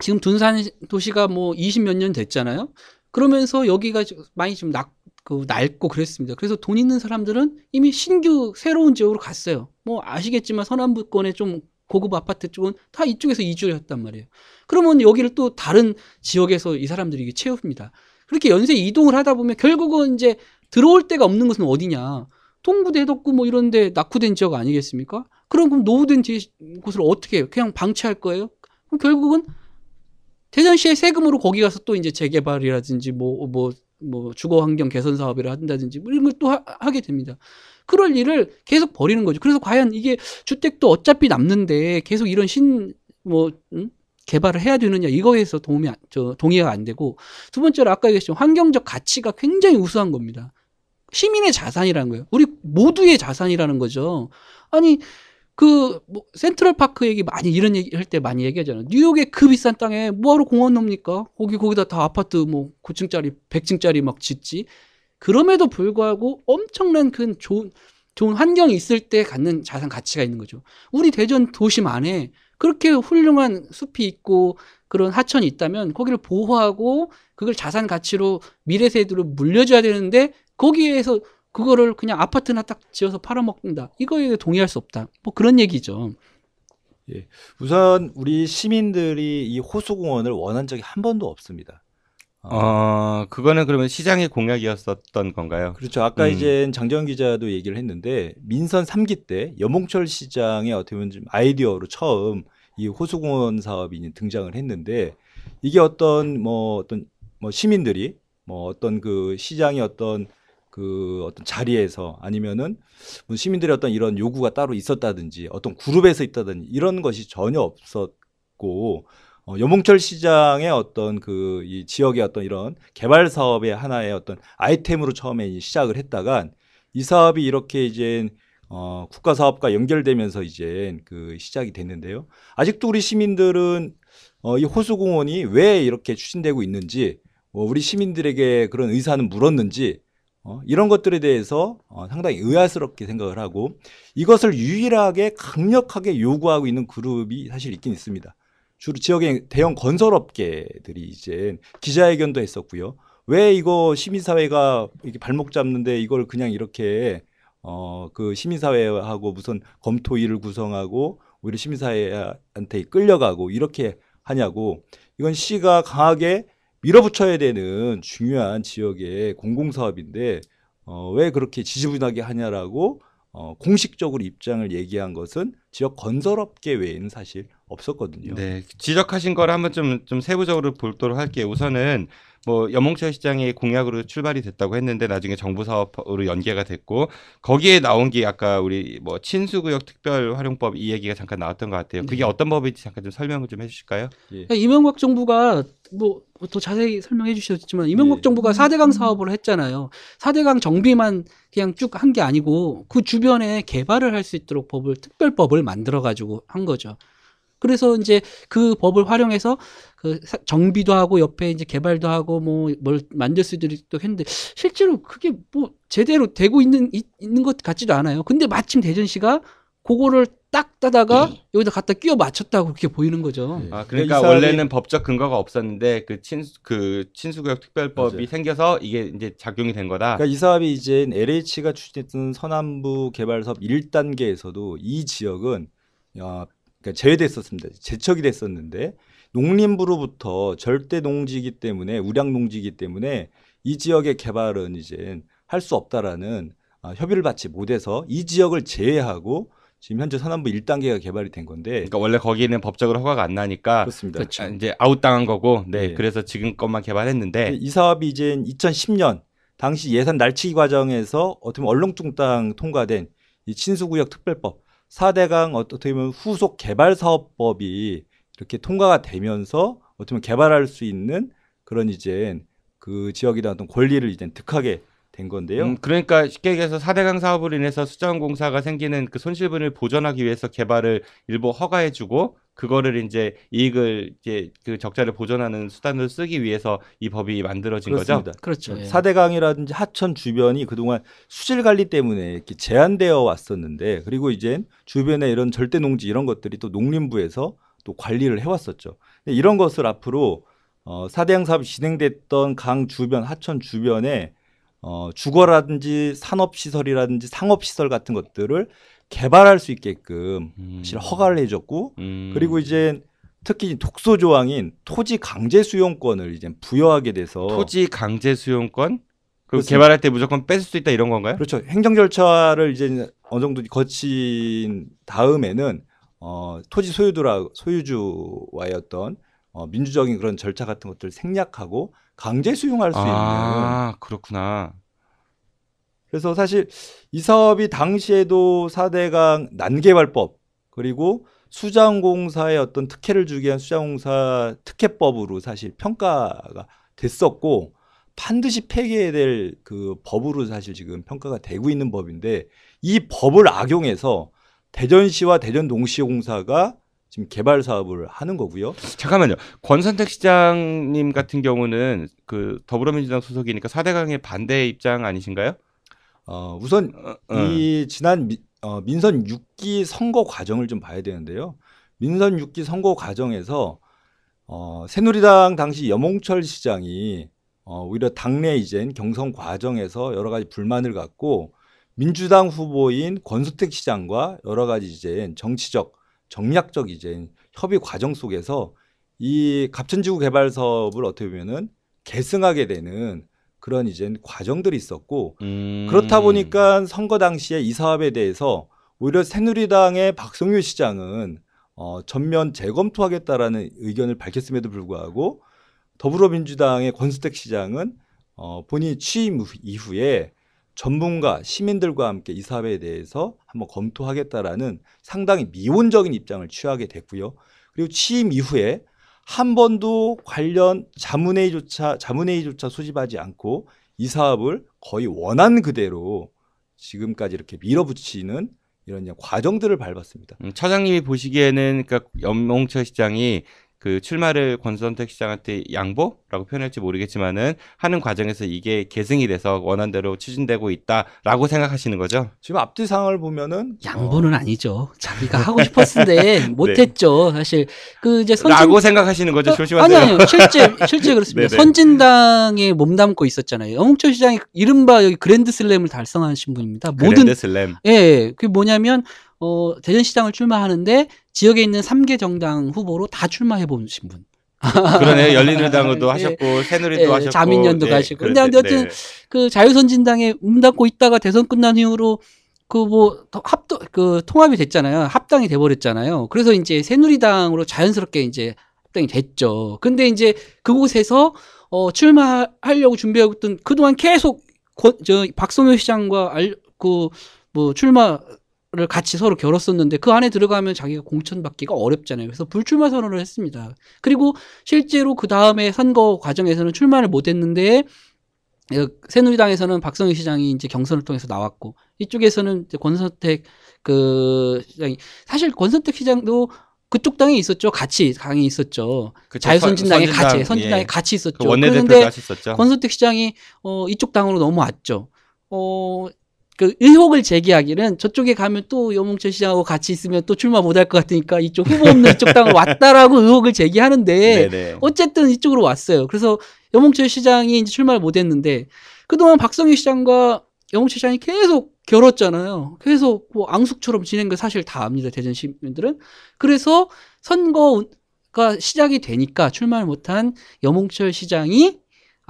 지금 둔산 도시가 뭐 20 몇 년 됐잖아요. 그러면서 여기가 많이 좀 낙, 그 낡고 그랬습니다. 그래서 돈 있는 사람들은 이미 신규 새로운 지역으로 갔어요. 뭐 아시겠지만 서남부권에 좀 고급 아파트 쪽은 다 이쪽에서 이주를 했단 말이에요. 그러면 여기를 또 다른 지역에서 이 사람들이 채웁니다. 그렇게 연쇄 이동을 하다 보면 결국은 이제 들어올 데가 없는 것은 어디냐. 동부대 덕구 뭐 이런 데 낙후된 지역 아니겠습니까? 그럼 그럼 노후된 곳을 어떻게 해요? 그냥 방치할 거예요? 그럼 결국은 세전시에 세금으로 거기 가서 또 이제 재개발이라든지 뭐, 뭐, 뭐, 주거 환경 개선 사업이라 한다든지 뭐 이런 걸 또 하게 됩니다. 그럴 일을 계속 벌이는 거죠. 그래서 과연 이게 주택도 어차피 남는데 계속 이런 신, 뭐, 음? 개발을 해야 되느냐 이거에서 도움이 안, 저 동의가 안 되고 두 번째로 아까 얘기했지만 환경적 가치가 굉장히 우수한 겁니다. 시민의 자산이라는 거예요. 우리 모두의 자산이라는 거죠. 아니 그뭐 센트럴 파크 얘기 많이 이런 얘기 할 때 많이 얘기하잖아요. 뉴욕의 그 비싼 땅에 뭐하러 공원 놉니까? 거기 거기다 다 아파트 뭐 9층짜리, 100층짜리 막 짓지. 그럼에도 불구하고 엄청난 큰 좋은 좋은 환경이 있을 때 갖는 자산 가치가 있는 거죠. 우리 대전 도심 안에 그렇게 훌륭한 숲이 있고 그런 하천이 있다면 거기를 보호하고 그걸 자산 가치로 미래 세대로 물려줘야 되는데 거기에서 그거를 그냥 아파트 나딱 지어서 팔아먹는다. 이거에 동의할 수 없다. 뭐 그런 얘기죠. 예. 우선 우리 시민들이 이 호수공원을 원한 적이 한 번도 없습니다. 어, 아, 그거는 그러면 시장의 공약이었었던 건가요? 그렇죠. 아까 음. 이제 장재원 기자도 얘기를 했는데 민선 3기 때 연봉철 시장의 어떻게 보면 좀 아이디어로 처음 이 호수공원 사업이 등장을 했는데 이게 어떤 뭐 어떤 뭐 시민들이 뭐 어떤 그 시장의 어떤 그 어떤 자리에서 아니면은 시민들의 어떤 이런 요구가 따로 있었다든지 어떤 그룹에서 있다든지 이런 것이 전혀 없었고 어, 여몽철 시장의 어떤 그 이 지역의 어떤 이런 개발 사업의 하나의 어떤 아이템으로 처음에 시작을 했다간 이 사업이 이렇게 이제 어, 국가 사업과 연결되면서 이제 그 시작이 됐는데요. 아직도 우리 시민들은 어, 이 호수공원이 왜 이렇게 추진되고 있는지 뭐 우리 시민들에게 그런 의사는 물었는지 어, 이런 것들에 대해서 어, 상당히 의아스럽게 생각을 하고 이것을 유일하게 강력하게 요구하고 있는 그룹이 사실 있긴 있습니다. 주로 지역의 대형 건설업계들이 이제 기자회견도 했었고요. 왜 이거 시민사회가 이렇게 발목 잡는데 이걸 그냥 이렇게 어, 그 시민사회하고 무슨 검토위를 구성하고 오히려 시민사회한테 끌려가고 이렇게 하냐고 이건 시가 강하게 밀어붙여야 되는 중요한 지역의 공공사업인데 어, 왜 그렇게 지지분하게 하냐라고 어, 공식적으로 입장을 얘기한 것은 지역 건설업계 외에는 사실 없었거든요. 네, 지적하신 걸 한번 좀, 좀 세부적으로 볼도록 할게요. 우선은 뭐 연몽철 시장의 공약으로 출발이 됐다고 했는데 나중에 정부 사업으로 연계가 됐고 거기에 나온 게 아까 우리 뭐 친수구역 특별활용법 이 얘기가 잠깐 나왔던 것 같아요. 그게 네. 어떤 법인지 잠깐 좀 설명을 좀 해주실까요? 예. 그러니까 이명박 정부가 뭐더 뭐 자세히 설명해 주셨지만 이명박 예. 정부가 사대강 사업을 했잖아요. 사대강 정비만 그냥 쭉 한 게 아니고 그 주변에 개발을 할 수 있도록 법을 특별법을 만들어 가지고 한 거죠. 그래서 이제 그 법을 활용해서 그 정비도 하고 옆에 이제 개발도 하고 뭐 뭘 만들 수도 있는데 실제로 그게 뭐 제대로 되고 있는 있는 것 같지도 않아요. 근데 마침 대전시가 그거를 딱 따다가 네. 여기다 갖다 끼워 맞췄다고 그렇게 보이는 거죠. 네. 아 그러니까, 그러니까 원래는 법적 근거가 없었는데 그 친수 그 친수구역 특별법이 맞아요. 생겨서 이게 이제 작용이 된 거다. 그러니까 이 사업이 이제 LH가 추진했던 서남부 개발 사업 1단계에서도 이 지역은 어, 그러니까 제외됐었습니다. 제척이 됐었는데 농림부로부터 절대 농지이기 때문에 우량 농지이기 때문에 이 지역의 개발은 이제 할 수 없다라는 아, 협의를 받지 못해서 이 지역을 제외하고 지금 현재 서남부 1단계가 개발이 된 건데 그러니까 원래 거기는 법적으로 허가가 안 나니까 그렇습니다. 그렇죠. 이제 아웃당한 거고 네, 네. 그래서 지금 것만 개발했는데 이 사업이 이제 2010년 당시 예산 날치기 과정에서 어떻게 보면 얼렁뚱땅 통과된 이 친수구역 특별법 4대강 어떻게 보면 후속 개발사업법이 이렇게 통과가 되면서 어떻게보면 개발할 수 있는 그런 이제 그 지역에 대한 어떤 권리를 이제 득하게 된 건데요. 음, 그러니까 쉽게 얘기해서 사대강 사업으로 인해서 수자원공사가 생기는 그 손실분을 보전하기 위해서 개발을 일부 허가해주고 그거를 이제 이익을 이제 그 적자를 보전하는 수단으로 쓰기 위해서 이 법이 만들어진 그렇습니다. 거죠. 그렇죠. 네. 사대강이라든지 하천 주변이 그동안 수질 관리 때문에 이렇게 제한되어 왔었는데 그리고 이제 주변에 이런 절대 농지 이런 것들이 또 농림부에서 또 관리를 해왔었죠. 이런 것을 앞으로 어, 사대양 사업이 진행됐던 강 주변, 하천 주변에 어, 주거라든지 산업시설이라든지 상업시설 같은 것들을 개발할 수 있게끔 음. 사실 허가를 해줬고 음. 그리고 이제 특히 독소 조항인 토지 강제 수용권을 이제 부여하게 돼서 토지 강제 수용권 그 개발할 때 무조건 뺏을 수 있다 이런 건가요? 그렇죠. 행정 절차를 이제 어느 정도 거친 다음에는 어, 토지 소유도라 소유주와의 어떤 어, 민주적인 그런 절차 같은 것들을 생략하고 강제 수용할 수 아, 있는. 아 그렇구나. 그래서 사실 이 사업이 당시에도 4대강 난개발법 그리고 수자원공사의 어떤 특혜를 주기 위한 수자원공사 특혜법으로 사실 평가가 됐었고 반드시 폐기해야 될 그 법으로 사실 지금 평가가 되고 있는 법인데 이 법을 악용해서 대전시와 대전동시공사가 지금 개발 사업을 하는 거고요. 잠깐만요. 권선택 시장님 같은 경우는 그 더불어민주당 소속이니까 사대강의 반대 입장 아니신가요? 어, 우선 어, 어. 이 지난 미, 어, 민선 6기 선거 과정을 좀 봐야 되는데요. 민선 6기 선거 과정에서 어, 새누리당 당시 여몽철 시장이 어, 오히려 당내 이젠 경선 과정에서 여러 가지 불만을 갖고 민주당 후보인 권수택 시장과 여러 가지 이제 정치적 정략적 이제 협의 과정 속에서 이 갑천지구 개발 사업을 어떻게 보면은 계승하게 되는 그런 이제 과정들이 있었고 음. 그렇다 보니까 선거 당시에 이 사업에 대해서 오히려 새누리당의 박성규 시장은 어, 전면 재검토하겠다라는 의견을 밝혔음에도 불구하고 더불어민주당의 권수택 시장은 어, 본인 취임 이후에 전문가, 시민들과 함께 이 사업에 대해서 한번 검토하겠다라는 상당히 미온적인 입장을 취하게 됐고요. 그리고 취임 이후에 한 번도 관련 자문회의조차 자문회의조차 소집하지 않고 이 사업을 거의 원한 그대로 지금까지 이렇게 밀어붙이는 이런 과정들을 밟았습니다. 음, 차장님이 보시기에는 그러니까 연홍철 시장이 그 출마를 권선택 시장한테 양보라고 표현할지 모르겠지만은 하는 과정에서 이게 계승이 돼서 원한대로 추진되고 있다라고 생각하시는 거죠? 지금 앞뒤 상황을 보면은 양보는 어. 아니죠. 자기가 하고 싶었는데 네. 못했죠. 네. 사실 그 이제 선진... 라고 생각하시는 거죠. 어, 조심하세요. 아니, 아니 실제 실제 그렇습니다. 선진당에 몸담고 있었잖아요. 영웅철 시장이 이른바 여기 그랜드슬램을 달성하신 분입니다. 모든 그랜드슬램. 예, 예. 그게 뭐냐면 어, 대전시장을 출마하는데 지역에 있는 3개 정당 후보로 다 출마해 보신 분. 그러네 열린우당도 예. 하셨고 새누리도 네, 하셨고 자민련도 네, 가시고 그런데, 여튼 네. 그 자유선진당에 문닫고 있다가 대선 끝난 이후로 그 뭐 합도 그 통합이 됐잖아요 합당이 돼버렸잖아요 그래서 이제 새누리당으로 자연스럽게 이제 합당이 됐죠 근데 이제 그곳에서 어 출마하려고 준비하고 있던 그동안 계속 고, 저 박성효 시장과 알, 그뭐 출마 를 같이 서로 겨뤘었는데그 안에 들어가면 자기가 공천받기가 어렵잖아요. 그래서 불출마 선언을 했습니다. 그리고 실제로 그 다음에 선거 과정에서는 출마를 못했는데 어, 새누리당에서는 박성희 시장이 이제 경선을 통해서 나왔고 이쪽에서는 이제 권선택 그 시장이 사실 권선택 시장도 그쪽 당에 있었죠. 같이 당에 있었죠. 그쵸, 자유선진당에 선진당, 같이 선진당에 예. 같이 있었죠. 그원내대표 같이 있었죠. 권선택 시장이 어 이쪽 당으로 넘어왔죠. 어그 의혹을 제기하기는 저쪽에 가면 또 여몽철 시장하고 같이 있으면 또 출마 못할 것 같으니까 이쪽 후보 없는 이쪽 당을 왔다라고 의혹을 제기하는데 네네. 어쨌든 이쪽으로 왔어요. 그래서 여몽철 시장이 이제 출마를 못했는데 그동안 박성희 시장과 여몽철 시장이 계속 결었잖아요. 계속 뭐 앙숙처럼 진행된 사실 다 압니다. 대전 시민들은 그래서 선거가 시작이 되니까 출마를 못한 여몽철 시장이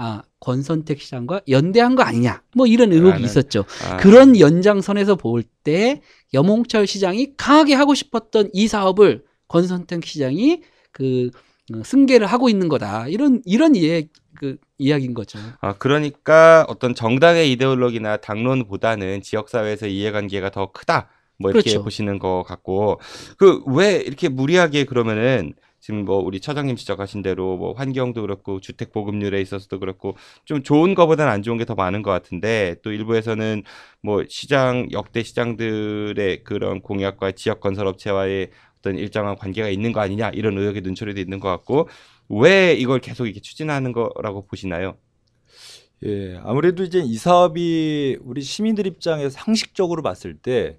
아, 권선택 시장과 연대한 거 아니냐. 뭐 이런 의혹이 나는, 있었죠. 아. 그런 연장선에서 볼때 염홍철 시장이 강하게 하고 싶었던 이 사업을 권선택 시장이 그 어, 승계를 하고 있는 거다. 이런 이런 이해 예, 그 이야기인 거죠. 아, 그러니까 어떤 정당의 이데올로기나 당론보다는 지역 사회에서 이해관계가 더 크다. 뭐 이렇게 그렇죠. 보시는 것 같고 그 왜 이렇게 무리하게 그러면은 지금 뭐 우리 처장님 지적하신 대로 뭐 환경도 그렇고 주택 보급률에 있어서도 그렇고 좀 좋은 거보다는 안 좋은 게 더 많은 것 같은데 또 일부에서는 뭐 시장 역대 시장들의 그런 공약과 지역 건설 업체와의 어떤 일정한 관계가 있는 거 아니냐 이런 의혹의 눈초리도 있는 것 같고 왜 이걸 계속 이렇게 추진하는 거라고 보시나요? 예, 아무래도 이제 이 사업이 우리 시민들 입장에서 상식적으로 봤을 때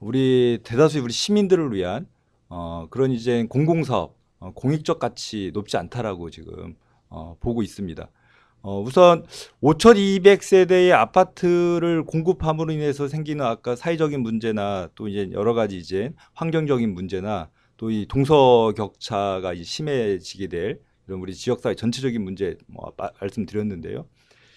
우리 대다수의 우리 시민들을 위한 어 그런 이제 공공사업 어, 공익적 가치 높지 않다라고 지금 어, 보고 있습니다. 어, 우선 5,200세대의 아파트를 공급함으로 인해서 생기는 아까 사회적인 문제나 또 이제 여러 가지 이제 환경적인 문제나 또 이 동서 격차가 이제 심해지게 될 이런 우리 지역사회 전체적인 문제 뭐 말씀드렸는데요.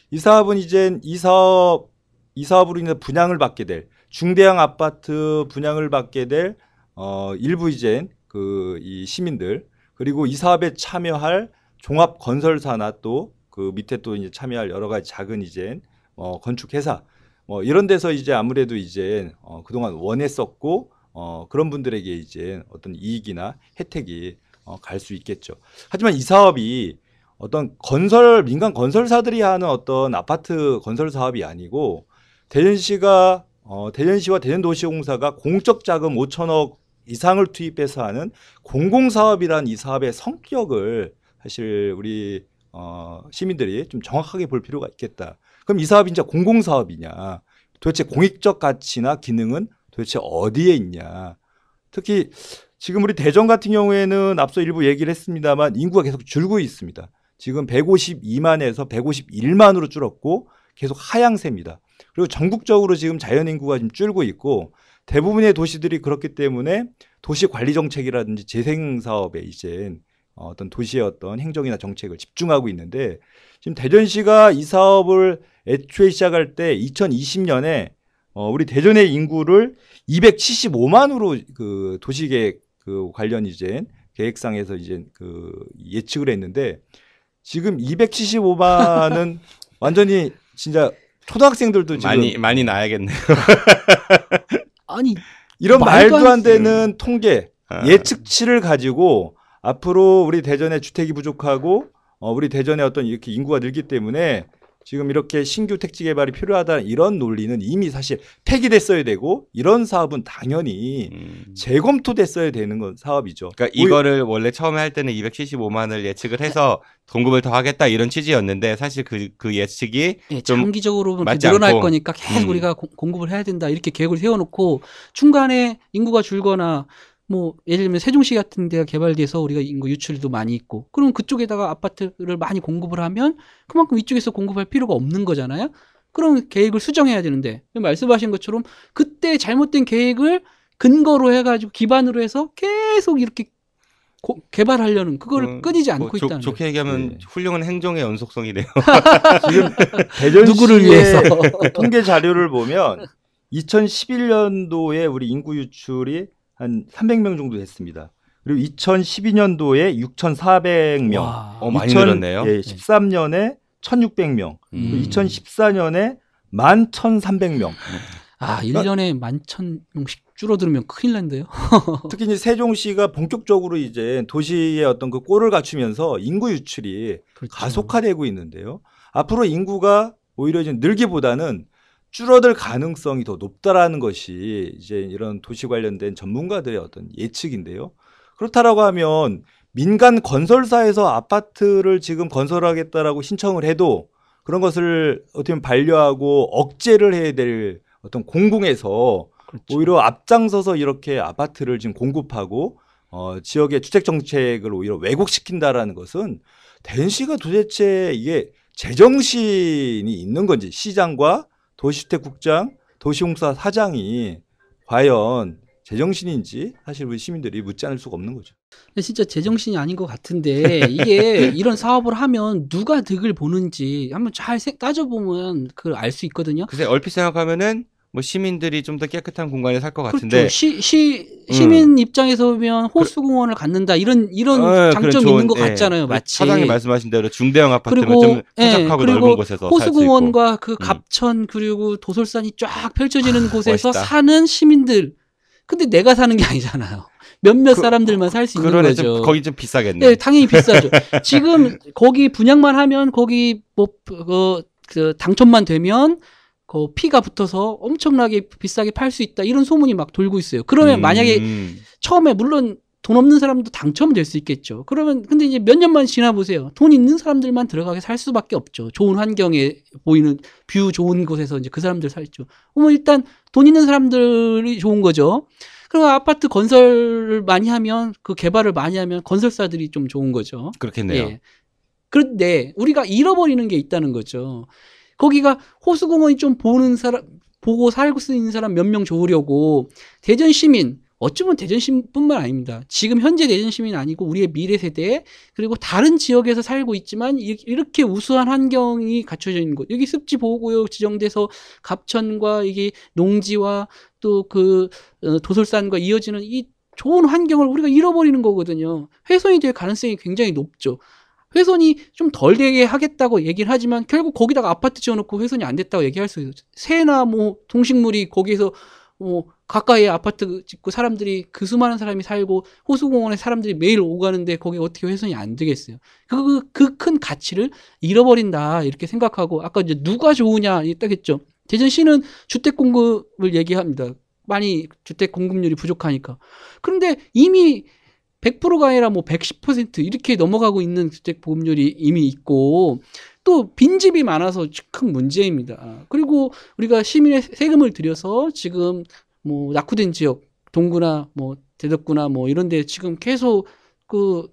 이 사업은 이제 이 사업 이 사업으로 인해 분양을 받게 될 중대형 아파트 분양을 받게 될 어, 일부 이젠 그이 시민들 그리고 이 사업에 참여할 종합 건설사나 또 그 밑에 또 이제 참여할 여러 가지 작은 이제 어 건축 회사 뭐 이런 데서 이제 아무래도 이제 어 그동안 원했었고 어 그런 분들에게 이제 어떤 이익이나 혜택이 어갈 수 있겠죠. 하지만 이 사업이 어떤 건설 민간 건설사들이 하는 어떤 아파트 건설 사업이 아니고 대전시가 어, 대전시와 대전도시공사가 공적 자금 5천억 이상을 투입해서 하는 공공사업이란 이 사업의 성격을 사실 우리 어, 시민들이 좀 정확하게 볼 필요가 있겠다. 그럼 이 사업이 진짜 공공사업이냐? 도대체 공익적 가치나 기능은 도대체 어디에 있냐? 특히 지금 우리 대전 같은 경우에는 앞서 일부 얘기를 했습니다만 인구가 계속 줄고 있습니다. 지금 152만에서 151만으로 줄었고 계속 하향세입니다. 그리고 전국적으로 지금 자연 인구가 좀 줄고 있고 대부분의 도시들이 그렇기 때문에 도시 관리 정책이라든지 재생 사업에 이제 어, 어떤 도시의 어떤 행정이나 정책을 집중하고 있는데 지금 대전시가 이 사업을 애초에 시작할 때 2020년에 어 우리 대전의 인구를 275만으로 그 도시계획 그 관련 이제 계획상에서 이제 그 예측을 했는데 지금 275만은 완전히 진짜 초등학생들도 지금 많이 많이 나야겠네요. 아니 이런 말도, 안 되는 통계 아. 예측치를 가지고 앞으로 우리 대전의 주택이 부족하고 어, 우리 대전의 어떤 이렇게 인구가 늘기 때문에 지금 이렇게 신규 택지 개발이 필요하다는 이런 논리는 이미 사실 폐기됐어야 되고 이런 사업은 당연히 음. 재검토됐어야 되는 건 사업이죠. 그러니까 이거를 원래 처음에 할 때는 275만을 예측을 해서 공급을 더 하겠다 이런 취지였는데 사실 그, 그 예측이 네, 장기적으로 늘어날 않고. 거니까 계속 음. 우리가 공급을 해야 된다 이렇게 계획을 세워놓고 중간에 인구가 줄거나 뭐 예를 들면 세종시 같은 데가 개발돼서 우리가 인구 유출도 많이 있고 그럼 그쪽에다가 아파트를 많이 공급을 하면 그만큼 이쪽에서 공급할 필요가 없는 거잖아요. 그럼 계획을 수정해야 되는데 말씀하신 것처럼 그때 잘못된 계획을 근거로 해가지고 기반으로 해서 계속 이렇게 고, 개발하려는 그걸 어, 음, 끊이지 않고 뭐, 있다는 좋게 얘기하면 네. 훌륭한 행정의 연속성이네요. 지금 대전 누구를 위해서 통계 자료를 보면 2011년도에 우리 인구 유출이 한 300명 정도 됐습니다. 그리고 2012년도에 6,400명, 와, 어, 많이 2000, 늘었네요. 예, 13년에 1,600명, 음. 2014년에 11,300명. 아, 그러니까, 에 11,000명씩 줄어들면 큰일 난데요. 특히 이제 세종시가 본격적으로 이제 도시의 어떤 그 꼴을 갖추면서 인구 유출이 그렇죠. 가속화되고 있는데요. 앞으로 인구가 오히려 이제 늘기보다는 줄어들 가능성이 더 높다라는 것이 이제 이런 도시 관련된 전문가들의 어떤 예측인데요. 그렇다라고 하면 민간 건설사에서 아파트를 지금 건설하겠다라고 신청을 해도 그런 것을 어떻게 보면 반려하고 억제를 해야 될 어떤 공공에서 그렇죠. 오히려 앞장서서 이렇게 아파트를 지금 공급하고 어, 지역의 주택 정책을 오히려 왜곡시킨다라는 것은 댄시가 도대체 이게 제정신이 있는 건지 시장과 도시주택 국장, 도시공사 사장이 과연 제정신인지 사실 우리 시민들이 묻지 않을 수가 없는 거죠. 진짜 제정신이 아닌 것 같은데 이게 이런 사업을 하면 누가 득을 보는지 한번 잘 따져보면 그걸 알 수 있거든요. 글쎄 얼핏 생각하면은 뭐 시민들이 좀 더 깨끗한 공간에 살 것 같은데 그렇죠. 시, 시 음. 시민 음. 입장에서 보면 호수공원을 갖는다 이런 이런 어, 그렇죠. 장점이 좋은, 있는 것 예. 같잖아요 마치 사장님 말씀하신 대로 중대형 아파트면 좀쾌하고 예. 넓은 곳에서 호수공원과 그 음. 갑천 그리고 도솔산이 쫙 펼쳐지는 아, 곳에서 사는 시민들 근데 내가 사는 게 아니잖아요. 몇몇 그, 사람들만 살 수 있는 거죠. 좀, 거기 좀 비싸겠네. 네, 당연히 비싸죠. 지금 거기 분양만 하면 거기 뭐그그 그 당첨만 되면 그 피가 붙어서 엄청나게 비싸게 팔 수 있다 이런 소문이 막 돌고 있어요. 그러면 음. 만약에 처음에 물론 돈 없는 사람도 당첨될 수 있겠죠. 그러면 근데 이제 몇 년만 지나 보세요. 돈 있는 사람들만 들어가게 살 수밖에 없죠. 좋은 환경에 보이는 뷰 좋은 곳에서 이제 그 사람들 살죠. 그러면 일단 돈 있는 사람들이 좋은 거죠. 그러면 아파트 건설을 많이 하면 그 개발을 많이 하면 건설사들이 좀 좋은 거죠. 그렇겠네요. 예. 그런데 우리가 잃어버리는 게 있다는 거죠. 거기가 호수공원이 좀 보는 사람 보고 살고 수 있는 사람 몇 명 좋으려고 대전 시민 어쩌면 대전 시민뿐만 아닙니다. 지금 현재 대전 시민 아니고 우리의 미래 세대 그리고 다른 지역에서 살고 있지만 이렇게 우수한 환경이 갖춰져 있는 곳 여기 습지 보호구역 지정돼서 갑천과 이게 농지와 또그 어, 도솔산과 이어지는 이 좋은 환경을 우리가 잃어버리는 거거든요. 훼손이 될 가능성이 굉장히 높죠. 훼손이 좀 덜 되게 하겠다고 얘기를 하지만 결국 거기다가 아파트 지어놓고 훼손이 안 됐다고 얘기할 수 있어요. 새나 뭐 동식물이 거기에서 뭐 가까이에 아파트 짓고 사람들이 그 수많은 사람이 살고 호수공원에 사람들이 매일 오고 가는데 거기 어떻게 훼손이 안 되겠어요. 그 그큰 그 가치를 잃어버린다 이렇게 생각하고 아까 이제 누가 좋으냐 딱 했죠. 대전시는 주택 공급을 얘기합니다. 많이 주택 공급률이 부족하니까. 그런데 이미 100%가 아니라 뭐110% 이렇게 넘어가고 있는 주택보험률이 이미 있고 또 빈집이 많아서 큰 문제입니다. 그리고 우리가 시민의 세금을 들여서 지금 뭐 낙후된 지역 동구나 뭐 대덕구나 뭐 이런 데 지금 계속 그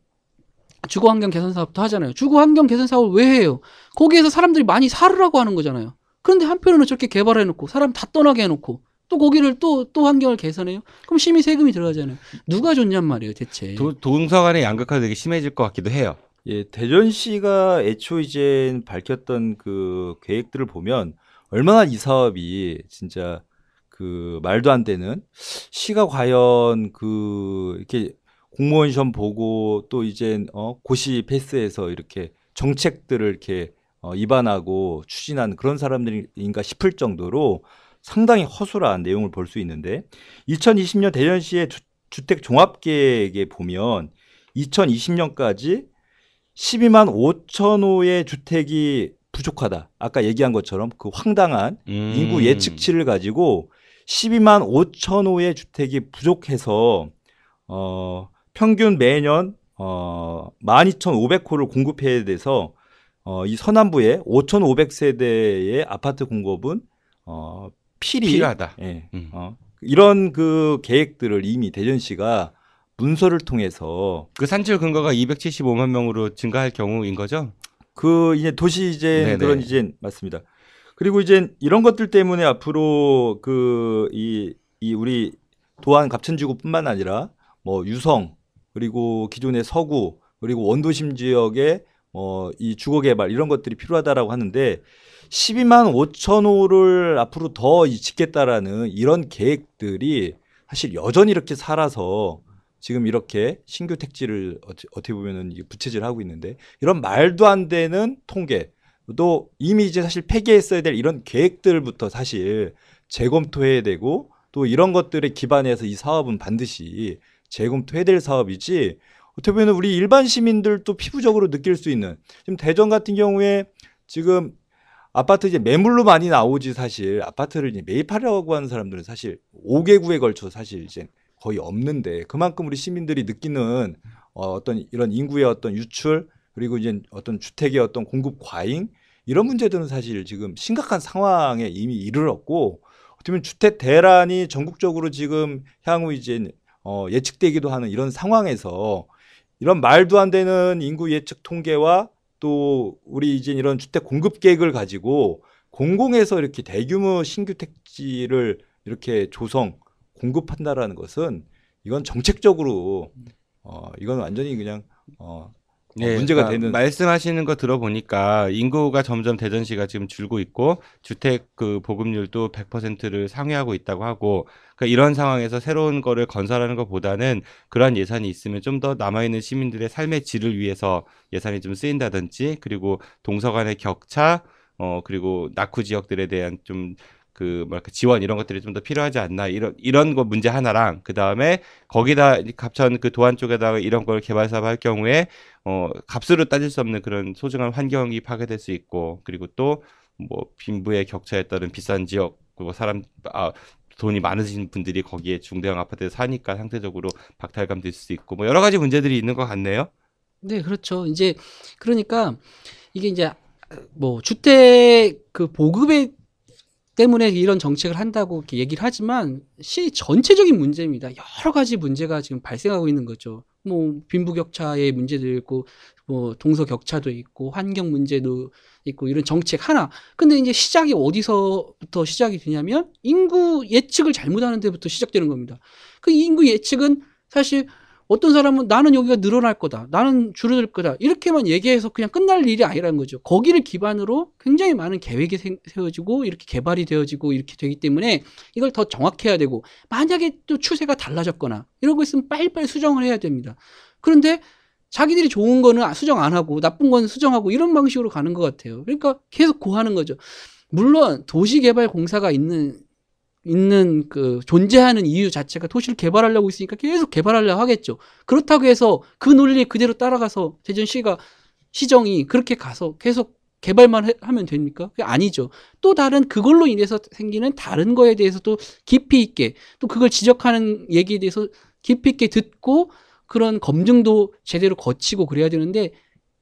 주거 환경 개선 사업도 하잖아요. 주거 환경 개선 사업을 왜 해요? 거기에서 사람들이 많이 살으라고 하는 거잖아요. 그런데 한편으로는 저렇게 개발해 놓고 사람 다 떠나게 해 놓고 또 거기를 또, 또 환경을 개선해요? 그럼 심의 세금이 들어가잖아요. 누가 줬냔 말이에요, 대체. 도, 동서간의 양극화가 되게 심해질 것 같기도 해요. 예, 대전시가 애초 이제 밝혔던 그 계획들을 보면 얼마나 이 사업이 진짜 그 말도 안 되는 시가 과연 그 이렇게 공무원 시험 보고 또 이제 어 고시 패스에서 이렇게 정책들을 이렇게 어 입안하고 추진한 그런 사람들인가 싶을 정도로 상당히 허술한 내용을 볼 수 있는데 2020년 대전시의 주, 택 종합계획에 보면 2020년까지 12만 5천 호의 주택이 부족하다. 아까 얘기한 것처럼 그 황당한 음. 인구 예측치를 가지고 12만 5천 호의 주택이 부족해서 어, 평균 매년 어, 12,500호를 공급해야 돼서 어, 이 서남부의 5,500세대의 아파트 공급은 어, 필히 필요하다. 예. 음. 어, 이런 그 계획들을 이미 대전시가 문서를 통해서 그 산출 근거가 275만 명으로 증가할 경우인 거죠? 그 이제 도시 이제 그런 이제 맞습니다. 그리고 이제 이런 것들 때문에 앞으로 그이이 우리 도안 갑천지구뿐만 아니라 뭐 유성 그리고 기존의 서구 그리고 원도심 지역에 뭐이 주거 개발 이런 것들이 필요하다라고 하는데 12만 5천 호를 앞으로 더 짓겠다라는 이런 계획들이 사실 여전히 이렇게 살아서 지금 이렇게 신규 택지를 어떻게 보면은 부채질하고 있는데 이런 말도 안 되는 통계 또 이미 이제 사실 폐기했어야 될 이런 계획들부터 사실 재검토해야 되고 또 이런 것들에 기반해서 이 사업은 반드시 재검토해야 될 사업이지 어떻게 보면 우리 일반 시민들도 피부적으로 느낄 수 있는 지금 대전 같은 경우에 지금 아파트 이제 매물로 많이 나오지 사실 아파트를 이제 매입하려고 하는 사람들은 사실 5개구에 걸쳐 사실 이제 거의 없는데 그만큼 우리 시민들이 느끼는 어, 어떤 이런 인구의 어떤 유출 그리고 이제 어떤 주택의 어떤 공급 과잉 이런 문제들은 사실 지금 심각한 상황에 이미 이르렀고 어떻게 보면 주택 대란이 전국적으로 지금 향후 이제 어, 예측되기도 하는 이런 상황에서 이런 말도 안 되는 인구 예측 통계와 또 우리 이제 이런 주택 공급 계획을 가지고 공공에서 이렇게 대규모 신규 택지를 이렇게 조성 공급한다라는 것은 이건 정책적으로 음. 어 이건 완전히 그냥 어 네, 문제가 그러니까 되는 말씀하시는 거 들어보니까 인구가 점점 대전시가 지금 줄고 있고 주택 그 보급률도 100%를 상회하고 있다고 하고 그러니까 이런 상황에서 새로운 거를 건설하는 것보다는 그러한 예산이 있으면 좀 더 남아있는 시민들의 삶의 질을 위해서 예산이 좀 쓰인다든지 그리고 동서간의 격차 어 그리고 낙후 지역들에 대한 좀그 뭐랄까 지원 이런 것들이 좀 더 필요하지 않나 이런 이런 거 문제 하나랑 그 다음에 거기다 갑천 그 도안 쪽에다가 이런 걸 개발 사업할 경우에 어 값으로 따질 수 없는 그런 소중한 환경이 파괴될 수 있고 그리고 또 뭐 빈부의 격차에 따른 비싼 지역 그리고 사람 아 돈이 많으신 분들이 거기에 중대형 아파트에 사니까 상대적으로 박탈감 될수 있고 뭐 여러 가지 문제들이 있는 것 같네요. 네, 그렇죠. 이제 그러니까 이게 이제 뭐 주택 그 보급에 때문에 이런 정책을 한다고 이렇게 얘기를 하지만 시 전체적인 문제입니다. 여러 가지 문제가 지금 발생하고 있는 거죠. 뭐 빈부격차의 문제도 있고 뭐 동서 격차도 있고 환경 문제도 있고 이런 정책 하나. 근데 이제 시작이 어디서부터 시작이 되냐면 인구 예측을 잘못하는 데부터 시작되는 겁니다. 그 인구 예측은 사실 어떤 사람은 나는 여기가 늘어날 거다. 나는 줄어들 거다. 이렇게만 얘기해서 그냥 끝날 일이 아니라는 거죠. 거기를 기반으로 굉장히 많은 계획이 세워지고 이렇게 개발이 되어지고 이렇게 되기 때문에 이걸 더 정확해야 되고 만약에 또 추세가 달라졌거나 이런거 있으면 빨리빨리 수정을 해야 됩니다. 그런데 자기들이 좋은 거는 아, 수정 안 하고 나쁜 건 수정하고 이런 방식으로 가는 것 같아요. 그러니까 계속 고하는 거죠. 물론 도시개발공사가 있는 있는 그 존재하는 이유 자체가 도시를 개발하려고 있으니까 계속 개발하려고 하겠죠. 그렇다고 해서 그 논리 그대로 따라가서 대전시가 시정이 그렇게 가서 계속 개발만 해, 하면 됩니까? 그게 아니죠. 또 다른 그걸로 인해서 생기는 다른 거에 대해서도 깊이 있게 또 그걸 지적하는 얘기에 대해서 깊이 있게 듣고 그런 검증도 제대로 거치고 그래야 되는데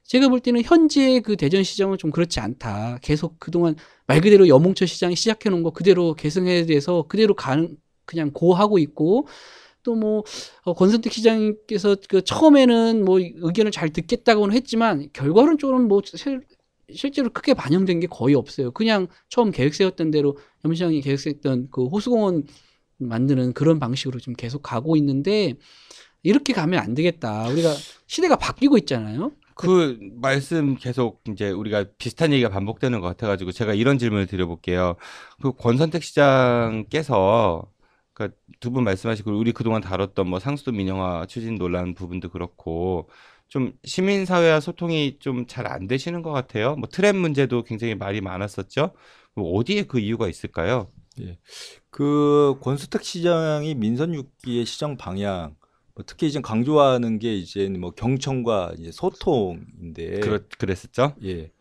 제가 볼 때는 현재그 대전 시장은 좀 그렇지 않다. 계속 그동안 말 그대로 여몽철 시장이 시작해 놓은 거 그대로 계승해야 돼서 그대로 가는 그냥 고하고 있고 또뭐 어, 권선택 시장님께서 그 처음에는 뭐 의견을 잘 듣겠다고는 했지만 결과론적으로는뭐 실제로 크게 반영된 게 거의 없어요. 그냥 처음 계획 세웠던 대로 염시장이 계획 세웠던 그 호수공원 만드는 그런 방식으로 지금 계속 가고 있는데 이렇게 가면 안 되겠다. 우리가 시대가 바뀌고 있잖아요. 그 말씀 계속 이제 우리가 비슷한 얘기가 반복되는 것 같아가지고 제가 이런 질문을 드려볼게요. 그 권선택 시장께서 그까두분 말씀하시고 우리 그동안 다뤘던 뭐 상수도 민영화 추진 논란 부분도 그렇고 좀 시민 사회와 소통이 좀 잘 안 되시는 것 같아요. 뭐 트램 문제도 굉장히 말이 많았었죠. 뭐 어디에 그 이유가 있을까요? 예. 그 권수택 시장이 민선 6기의 시장 방향 뭐 특히 이제 강조하는 게 이제 뭐 경청과 이제 소통인데 그렇, 그랬었죠. 예.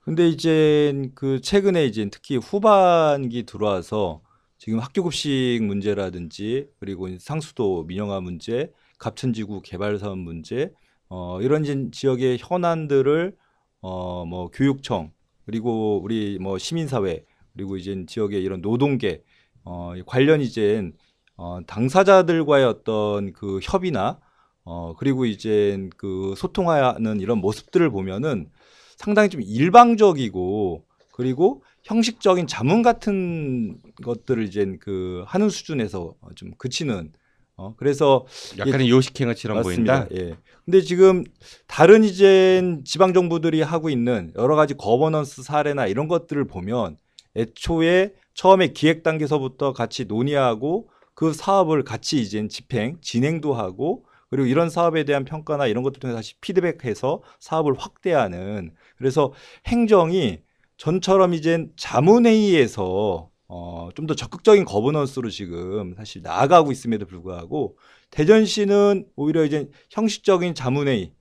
근데 이제 그 최근에 이제 특히 후반기 들어와서 지금 학교급식 문제라든지 그리고 상수도 민영화 문제, 갑천지구 개발 사업 문제 어 이런 지역의 현안들을 어뭐 교육청 그리고 우리 뭐 시민사회 그리고 이제 지역의 이런 노동계 어 관련 이제 어, 당사자들과의 어떤 그 협의나 어, 그리고 이제 그 소통하는 이런 모습들을 보면은 상당히 좀 일방적이고 그리고 형식적인 자문 같은 것들을 이제 그 하는 수준에서 좀 그치는 어 그래서 약간의 예, 요식행아처럼 보인다. 예. 근데 지금 다른 이젠 지방 정부들이 하고 있는 여러 가지 거버넌스 사례나 이런 것들을 보면 애초에 처음에 기획 단계서부터 같이 논의하고 그 사업을 같이 이제 집행, 진행도 하고 그리고 이런 사업에 대한 평가나 이런 것들 통해서 다시 피드백해서 사업을 확대하는 그래서 행정이 전처럼 이젠 자문회의에서 어, 좀 더 적극적인 거버넌스로 지금 사실 나아가고 있음에도 불구하고 대전시는 오히려 이제 형식적인 자문회의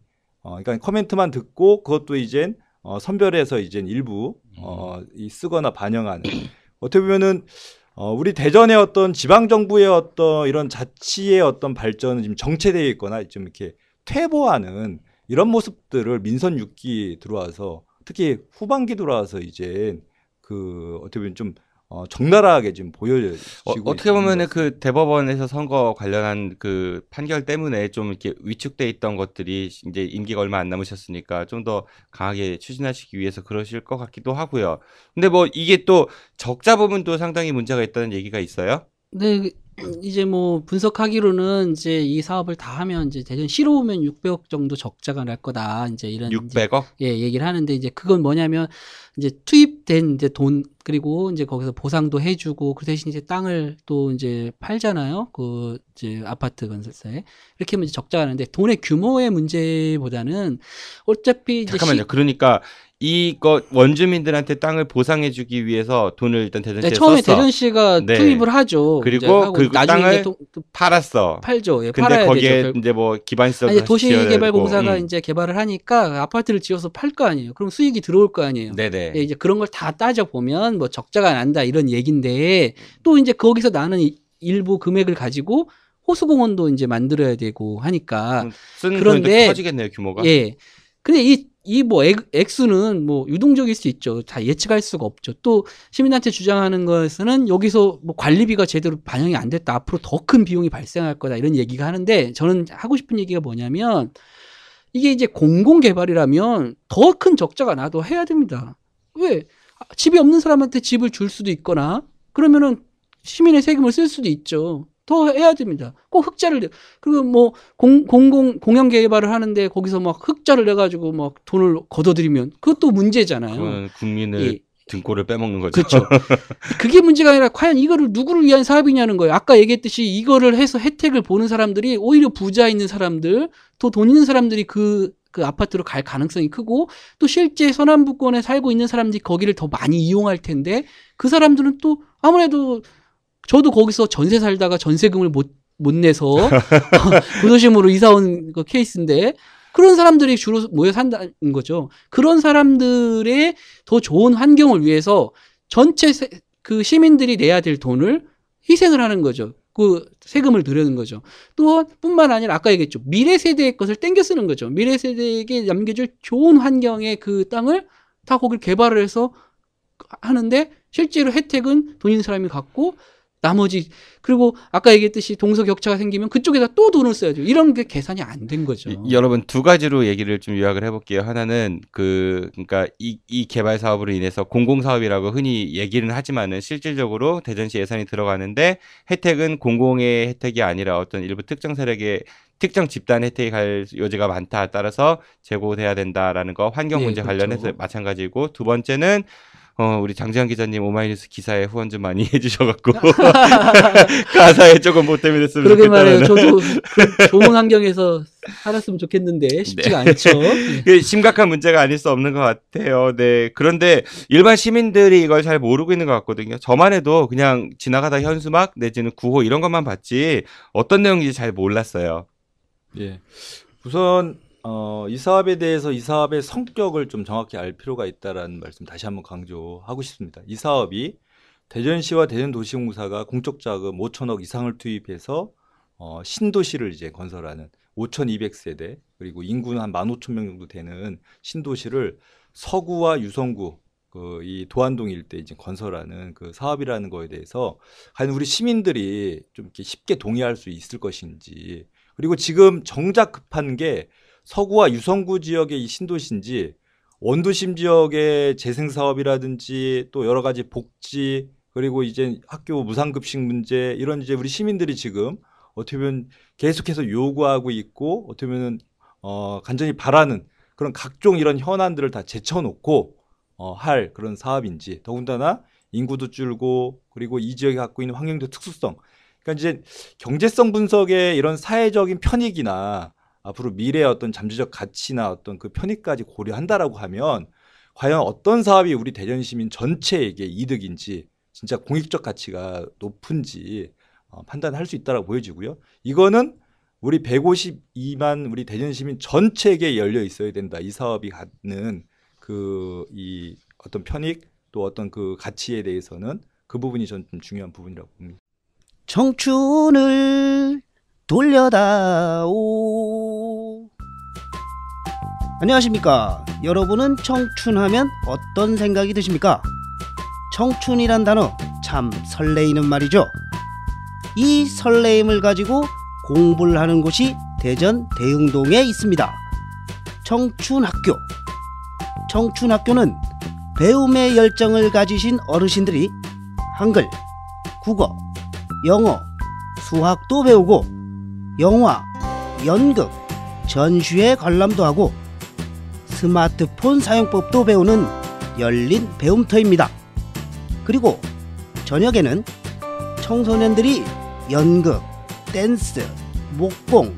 어, 그러니까 커멘트만 듣고 그것도 이젠 어, 선별해서 이젠 일부 어, 음. 이 쓰거나 반영하는 어떻게 보면은 어, 우리 대전의 어떤 지방 정부의 어떤 이런 자치의 어떤 발전은 지금 정체되어 있거나 좀 이렇게 퇴보하는 이런 모습들을 민선 6기 들어와서 특히 후반기 들어와서 이제 그 어떻게 보면 좀 어, 적나라하게 지금 보여지고 어, 어떻게 보면은 그 대법원에서 선거 관련한 그 판결 때문에 좀 이렇게 위축돼 있던 것들이 이제 임기가 얼마 안 남으셨으니까 좀 더 강하게 추진하시기 위해서 그러실 것 같기도 하고요. 근데 뭐 이게 또 적자 부분도 상당히 문제가 있다는 얘기가 있어요. 네, 이제 뭐 분석하기로는 이제 이 사업을 다 하면 이제 대전 시로 오면 600억 정도 적자가 날 거다. 이제 이런 600억? 이제 예, 얘기를 하는데 이제 그건 뭐냐면 이제 투입된 이제 돈 그리고 이제 거기서 보상도 해 주고 그 대신 이제 땅을 또 이제 팔잖아요. 그 이제 아파트 건설사에. 이렇게 하면 이제 적자가 나는데 돈의 규모의 문제보다는 어차피 이제 잠깐만요. 시... 그러니까 이거 원주민들한테 땅을 보상해주기 위해서 돈을 일단 대전시에 네, 처음에 썼어. 대전시가 네. 투입을 하죠. 그리고 그 땅을 도, 팔았어. 팔죠. 예, 근데 거기에 되죠. 이제 뭐기반시설 도시개발공사가 음. 이제 개발을 하니까 아파트를 지어서 팔 거 아니에요. 그럼 수익이 들어올 거 아니에요. 네네. 예, 이제 그런 걸 다 따져 보면 뭐 적자가 난다 이런 얘긴데 또 이제 거기서 나는 일부 금액을 가지고 호수공원도 이제 만들어야 되고 하니까 음, 그런데 터지겠네요 규모가. 예. 근데 이 이뭐 액수는 뭐 유동적일 수 있죠. 다 예측할 수가 없죠. 또시민한테 주장하는 것은 여기서 뭐 관리비가 제대로 반영이 안 됐다. 앞으로 더 큰 비용이 발생할 거다. 이런 얘기가 하는데 저는 하고 싶은 얘기가 뭐냐면 이게 이제 공공 개발이라면 더 큰 적자가 나도 해야 됩니다. 왜 아, 집이 없는 사람한테 집을 줄 수도 있거나 그러면은 시민의 세금을 쓸 수도 있죠. 더 해야 됩니다. 꼭 흑자를 내. 그리고 뭐 공, 공공 공영 개발을 하는데 거기서 막 흑자를 내 가지고 막 돈을 걷어들이면 그것도 문제잖아요. 국민의 예. 등골을 빼먹는 거죠. 그렇죠. 그게 문제가 아니라 과연 이거를 누구를 위한 사업이냐는 거예요. 아까 얘기했듯이 이거를 해서 혜택을 보는 사람들이 오히려 부자 있는 사람들, 또 돈 있는 사람들이 그그 그 아파트로 갈 가능성이 크고 또 실제 서남부권에 살고 있는 사람들이 거기를 더 많이 이용할 텐데 그 사람들은 또 아무래도 저도 거기서 전세 살다가 전세금을 못, 못 내서 부도심으로 이사 온 그 케이스인데 그런 사람들이 주로 모여 산다는 거죠. 그런 사람들의 더 좋은 환경을 위해서 전체 세, 그 시민들이 내야 될 돈을 희생을 하는 거죠. 그 세금을 들여는 거죠. 또 뿐만 아니라 아까 얘기했죠. 미래 세대의 것을 땡겨 쓰는 거죠. 미래 세대에게 남겨줄 좋은 환경의 그 땅을 다거를 개발을 해서 하는데 실제로 혜택은 돈 있는 사람이 갖고 나머지 그리고 아까 얘기했듯이 동서 격차가 생기면 그쪽에다 또 돈을 써야죠. 이런 게 계산이 안 된 거죠. 이, 여러분 두 가지로 얘기를 좀 요약을 해볼게요. 하나는 그 그러니까 이, 이 개발 사업으로 인해서 공공 사업이라고 흔히 얘기는 하지만은 실질적으로 대전시 예산이 들어가는데 혜택은 공공의 혜택이 아니라 어떤 일부 특정 세력의 특정 집단 혜택이 갈 여지가 많다 따라서 재고돼야 된다라는 거 환경 네, 문제 네, 그렇죠. 관련해서 마찬가지고 두 번째는 어, 우리 장재현 기자님 오마이뉴스 기사에 후원 좀 많이 해주셔갖고 가사에 조금 보탬이 됐으면 좋겠다 그러게 말해요. 저도 그 좋은 환경에서 살았으면 좋겠는데 네. 쉽지가 네. 않죠. 그 심각한 문제가 아닐 수 없는 것 같아요. 네. 그런데 일반 시민들이 이걸 잘 모르고 있는 것 같거든요. 저만 해도 그냥 지나가다 현수막 내지는 구호 이런 것만 봤지 어떤 내용인지 잘 몰랐어요. 예. 우선 어, 이 사업에 대해서 이 사업의 성격을 좀 정확히 알 필요가 있다라는 말씀 다시 한번 강조하고 싶습니다. 이 사업이 대전시와 대전도시공사가 공적 자금 5천억 이상을 투입해서 어, 신도시를 이제 건설하는 5,200세대 그리고 인구는 한 15,000명 정도 되는 신도시를 서구와 유성구 그 이 도안동 일대 이제 건설하는 그 사업이라는 거에 대해서 과연 우리 시민들이 좀 이렇게 쉽게 동의할 수 있을 것인지 그리고 지금 정작 급한 게 서구와 유성구 지역의 이 신도시인지 원도심 지역의 재생 사업이라든지 또 여러 가지 복지 그리고 이제 학교 무상급식 문제 이런 이제 우리 시민들이 지금 어떻게 보면 계속해서 요구하고 있고 어떻게 보면 어 간절히 바라는 그런 각종 이런 현안들을 다 제쳐놓고 어, 할 그런 사업인지 더군다나 인구도 줄고 그리고 이 지역이 갖고 있는 환경적 특수성 그러니까 이제 경제성 분석에 이런 사회적인 편익이나 앞으로 미래의 어떤 잠재적 가치나 어떤 그 편익까지 고려한다라고 하면 과연 어떤 사업이 우리 대전 시민 전체에게 이득인지 진짜 공익적 가치가 높은지 어, 판단할 수 있다라고 보여지고요. 이거는 우리 152만 우리 대전 시민 전체에게 열려 있어야 된다. 이 사업이 갖는 그 이 어떤 편익 또 어떤 그 가치에 대해서는 그 부분이 전좀 중요한 부분이라고 봅니다. 청춘을 돌려다오 안녕하십니까 여러분은 청춘하면 어떤 생각이 드십니까? 청춘이란 단어 참 설레이는 말이죠 이 설레임을 가지고 공부를 하는 곳이 대전 대흥동에 있습니다 청춘학교 청춘학교는 배움의 열정을 가지신 어르신들이 한글, 국어, 영어, 수학도 배우고 영화, 연극, 전시회 관람도 하고 스마트폰 사용법도 배우는 열린 배움터입니다. 그리고 저녁에는 청소년들이 연극, 댄스, 목공,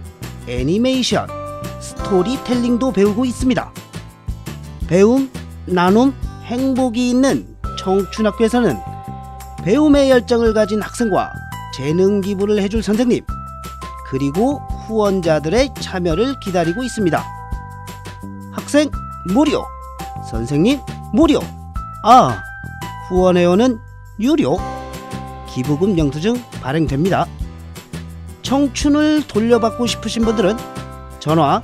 애니메이션, 스토리텔링도 배우고 있습니다. 배움, 나눔, 행복이 있는 청춘학교에서는 배움의 열정을 가진 학생과 재능 기부를 해줄 선생님, 그리고 후원자들의 참여를 기다리고 있습니다. 학생 무료, 선생님 무료, 아 후원회원은 유료, 기부금 영수증 발행됩니다. 청춘을 돌려받고 싶으신 분들은 전화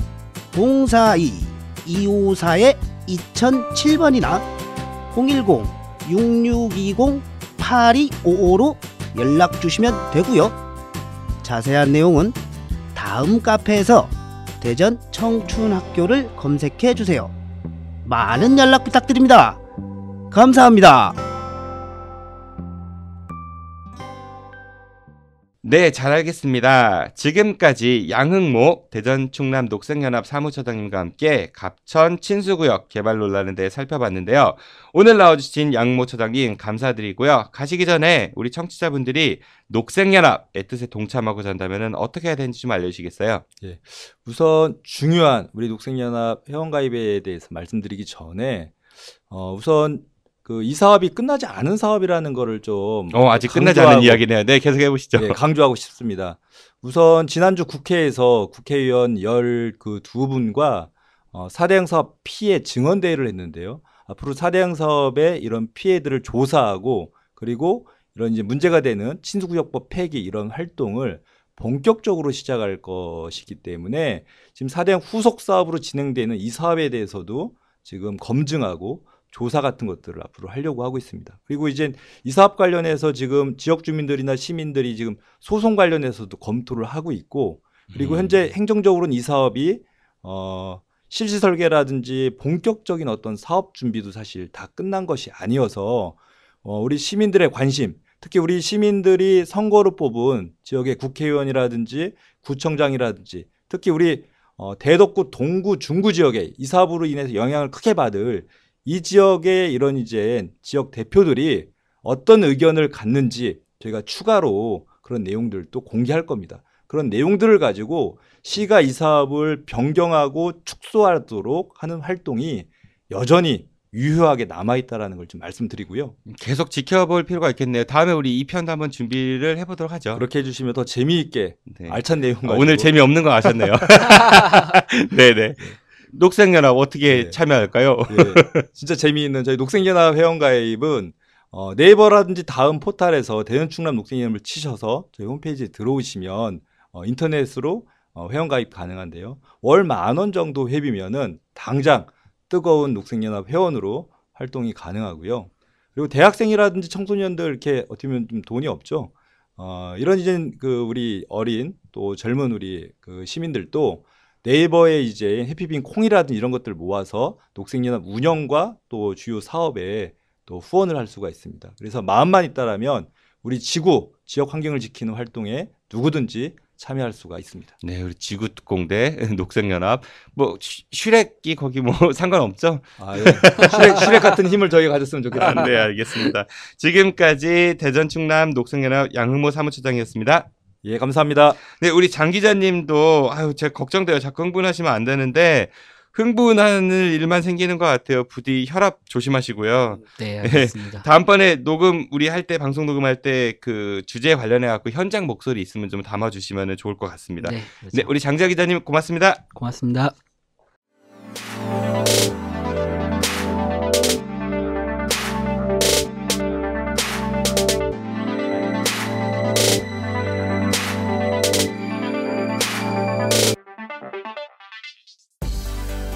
042-254-2007번이나 010-6620-8255로 연락 주시면 되고요. 자세한 내용은 다음 카페에서 대전 청춘학교를 검색해 주세요. 많은 연락 부탁드립니다. 감사합니다. 네, 잘 알겠습니다. 지금까지 양흥모 대전 충남 녹색연합 사무처장님과 함께 갑천 친수구역 개발 논란에 대해 살펴봤는데요. 오늘 나와주신 양모 처장님 감사드리고요. 가시기 전에 우리 청취자분들이 녹색연합의 뜻에 동참하고자 한다면 어떻게 해야 되는지 좀 알려주시겠어요? 예, 우선 중요한 우리 녹색연합 회원가입에 대해서 말씀드리기 전에 어, 우선 그이 사업이 끝나지 않은 사업이라는 거를 좀 어, 아직 강조하고, 끝나지 않은 이야기네요. 네, 계속해 보시죠. 네, 강조하고 싶습니다. 우선 지난주 국회에서 국회의원 열 그 두 분과 어, 사대형 사업 피해 증언 대회를 했는데요. 앞으로 사대형 사업의 이런 피해들을 조사하고 그리고 이런 이제 문제가 되는 친수구역법 폐기 이런 활동을 본격적으로 시작할 것이기 때문에 지금 사대형 후속 사업으로 진행되는 이 사업에 대해서도 지금 검증하고 조사 같은 것들을 앞으로 하려고 하고 있습니다. 그리고 이제 이 사업 관련해서 지금 지역 주민들이나 시민들이 지금 소송 관련해서도 검토를 하고 있고 그리고 음. 현재 행정적으로는 이 사업이 어 실시 설계라든지 본격적인 어떤 사업 준비도 사실 다 끝난 것이 아니어서 어 우리 시민들의 관심 특히 우리 시민들이 선거로 뽑은 지역의 국회의원이라든지 구청장이라든지 특히 우리 어, 대덕구 동구 중구 지역에 이 사업으로 인해서 영향을 크게 받을 이 지역의 이런 이제 지역 대표들이 어떤 의견을 갖는지 저희가 추가로 그런 내용들도 공개할 겁니다. 그런 내용들을 가지고 시가 이 사업을 변경하고 축소하도록 하는 활동이 여전히 유효하게 남아있다라는 걸 좀 말씀드리고요. 계속 지켜볼 필요가 있겠네요. 다음에 우리 2편도 한번 준비를 해보도록 하죠. 그렇게 해주시면 더 재미있게 네. 알찬 내용 가 아, 오늘 재미없는 거 아셨네요. 네네. 네. 녹색연합 어떻게 예. 참여할까요? 예. 진짜 재미있는 저희 녹색연합 회원가입은 어, 네이버라든지 다음 포탈에서 대전 충남 녹색연합을 치셔서 저희 홈페이지에 들어오시면 어, 인터넷으로 어, 회원가입 가능한데요. 월 만 원 정도 회비면은 당장 뜨거운 녹색연합 회원으로 활동이 가능하고요. 그리고 대학생이라든지 청소년들 이렇게 어떻게 보면 좀 돈이 없죠. 어, 이런 이제 그 우리 어린 또 젊은 우리 그 시민들도 네이버에 이제 해피빈 콩이라든 이런 것들 모아서 녹색연합 운영과 또 주요 사업에 또 후원을 할 수가 있습니다. 그래서 마음만 있다라면 우리 지구 지역 환경을 지키는 활동에 누구든지 참여할 수가 있습니다. 네, 우리 지구특공대 녹색연합 뭐 슈렉이 거기 뭐 상관없죠? 아, 예. 슈렉, 슈렉 같은 힘을 저희가 가졌으면 좋겠습니다. 아, 네, 알겠습니다. 지금까지 대전 충남 녹색연합 양흥모 사무처장이었습니다. 예, 감사합니다. 네, 우리 장 기자님도 아유, 제가 걱정돼요. 자꾸 흥분하시면 안 되는데 흥분하는 일만 생기는 것 같아요. 부디 혈압 조심하시고요. 네, 예, 알겠습니다. 네, 다음번에 녹음 우리 할 때 방송 녹음할 때 그 주제 관련해 갖고 현장 목소리 있으면 좀 담아 주시면 좋을 것 같습니다. 네, 네 그렇죠. 네 우리 장자 기자님 고맙습니다. 고맙습니다.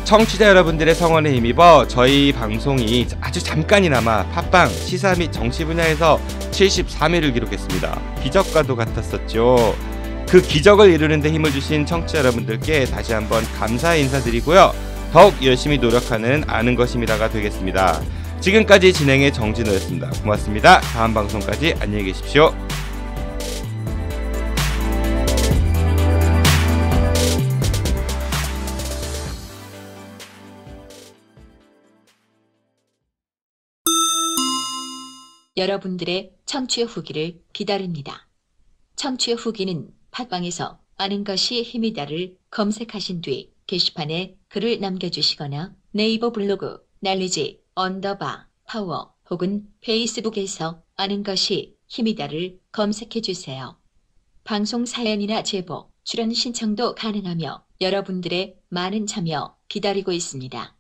청취자 여러분들의 성원에 힘입어 저희 방송이 아주 잠깐이나마 팟빵, 시사 및 정치 분야에서 73위를 기록했습니다. 기적과도 같았었죠. 그 기적을 이루는데 힘을 주신 청취자 여러분들께 다시 한번 감사 인사드리고요. 더욱 열심히 노력하는 아는 것입니다가 되겠습니다. 지금까지 진행의 정진호였습니다. 고맙습니다. 다음 방송까지 안녕히 계십시오. 여러분들의 청취 의 후기를 기다립니다. 청취 의 후기는 팟빵에서 아는 것이 힘이다를 검색하신 뒤 게시판에 글을 남겨주시거나 네이버 블로그 날리지 언더바 파워 혹은 페이스북에서 아는 것이 힘이다를 검색해 주세요. 방송 사연이나 제보, 출연 신청도 가능하며 여러분들의 많은 참여 기다리고 있습니다.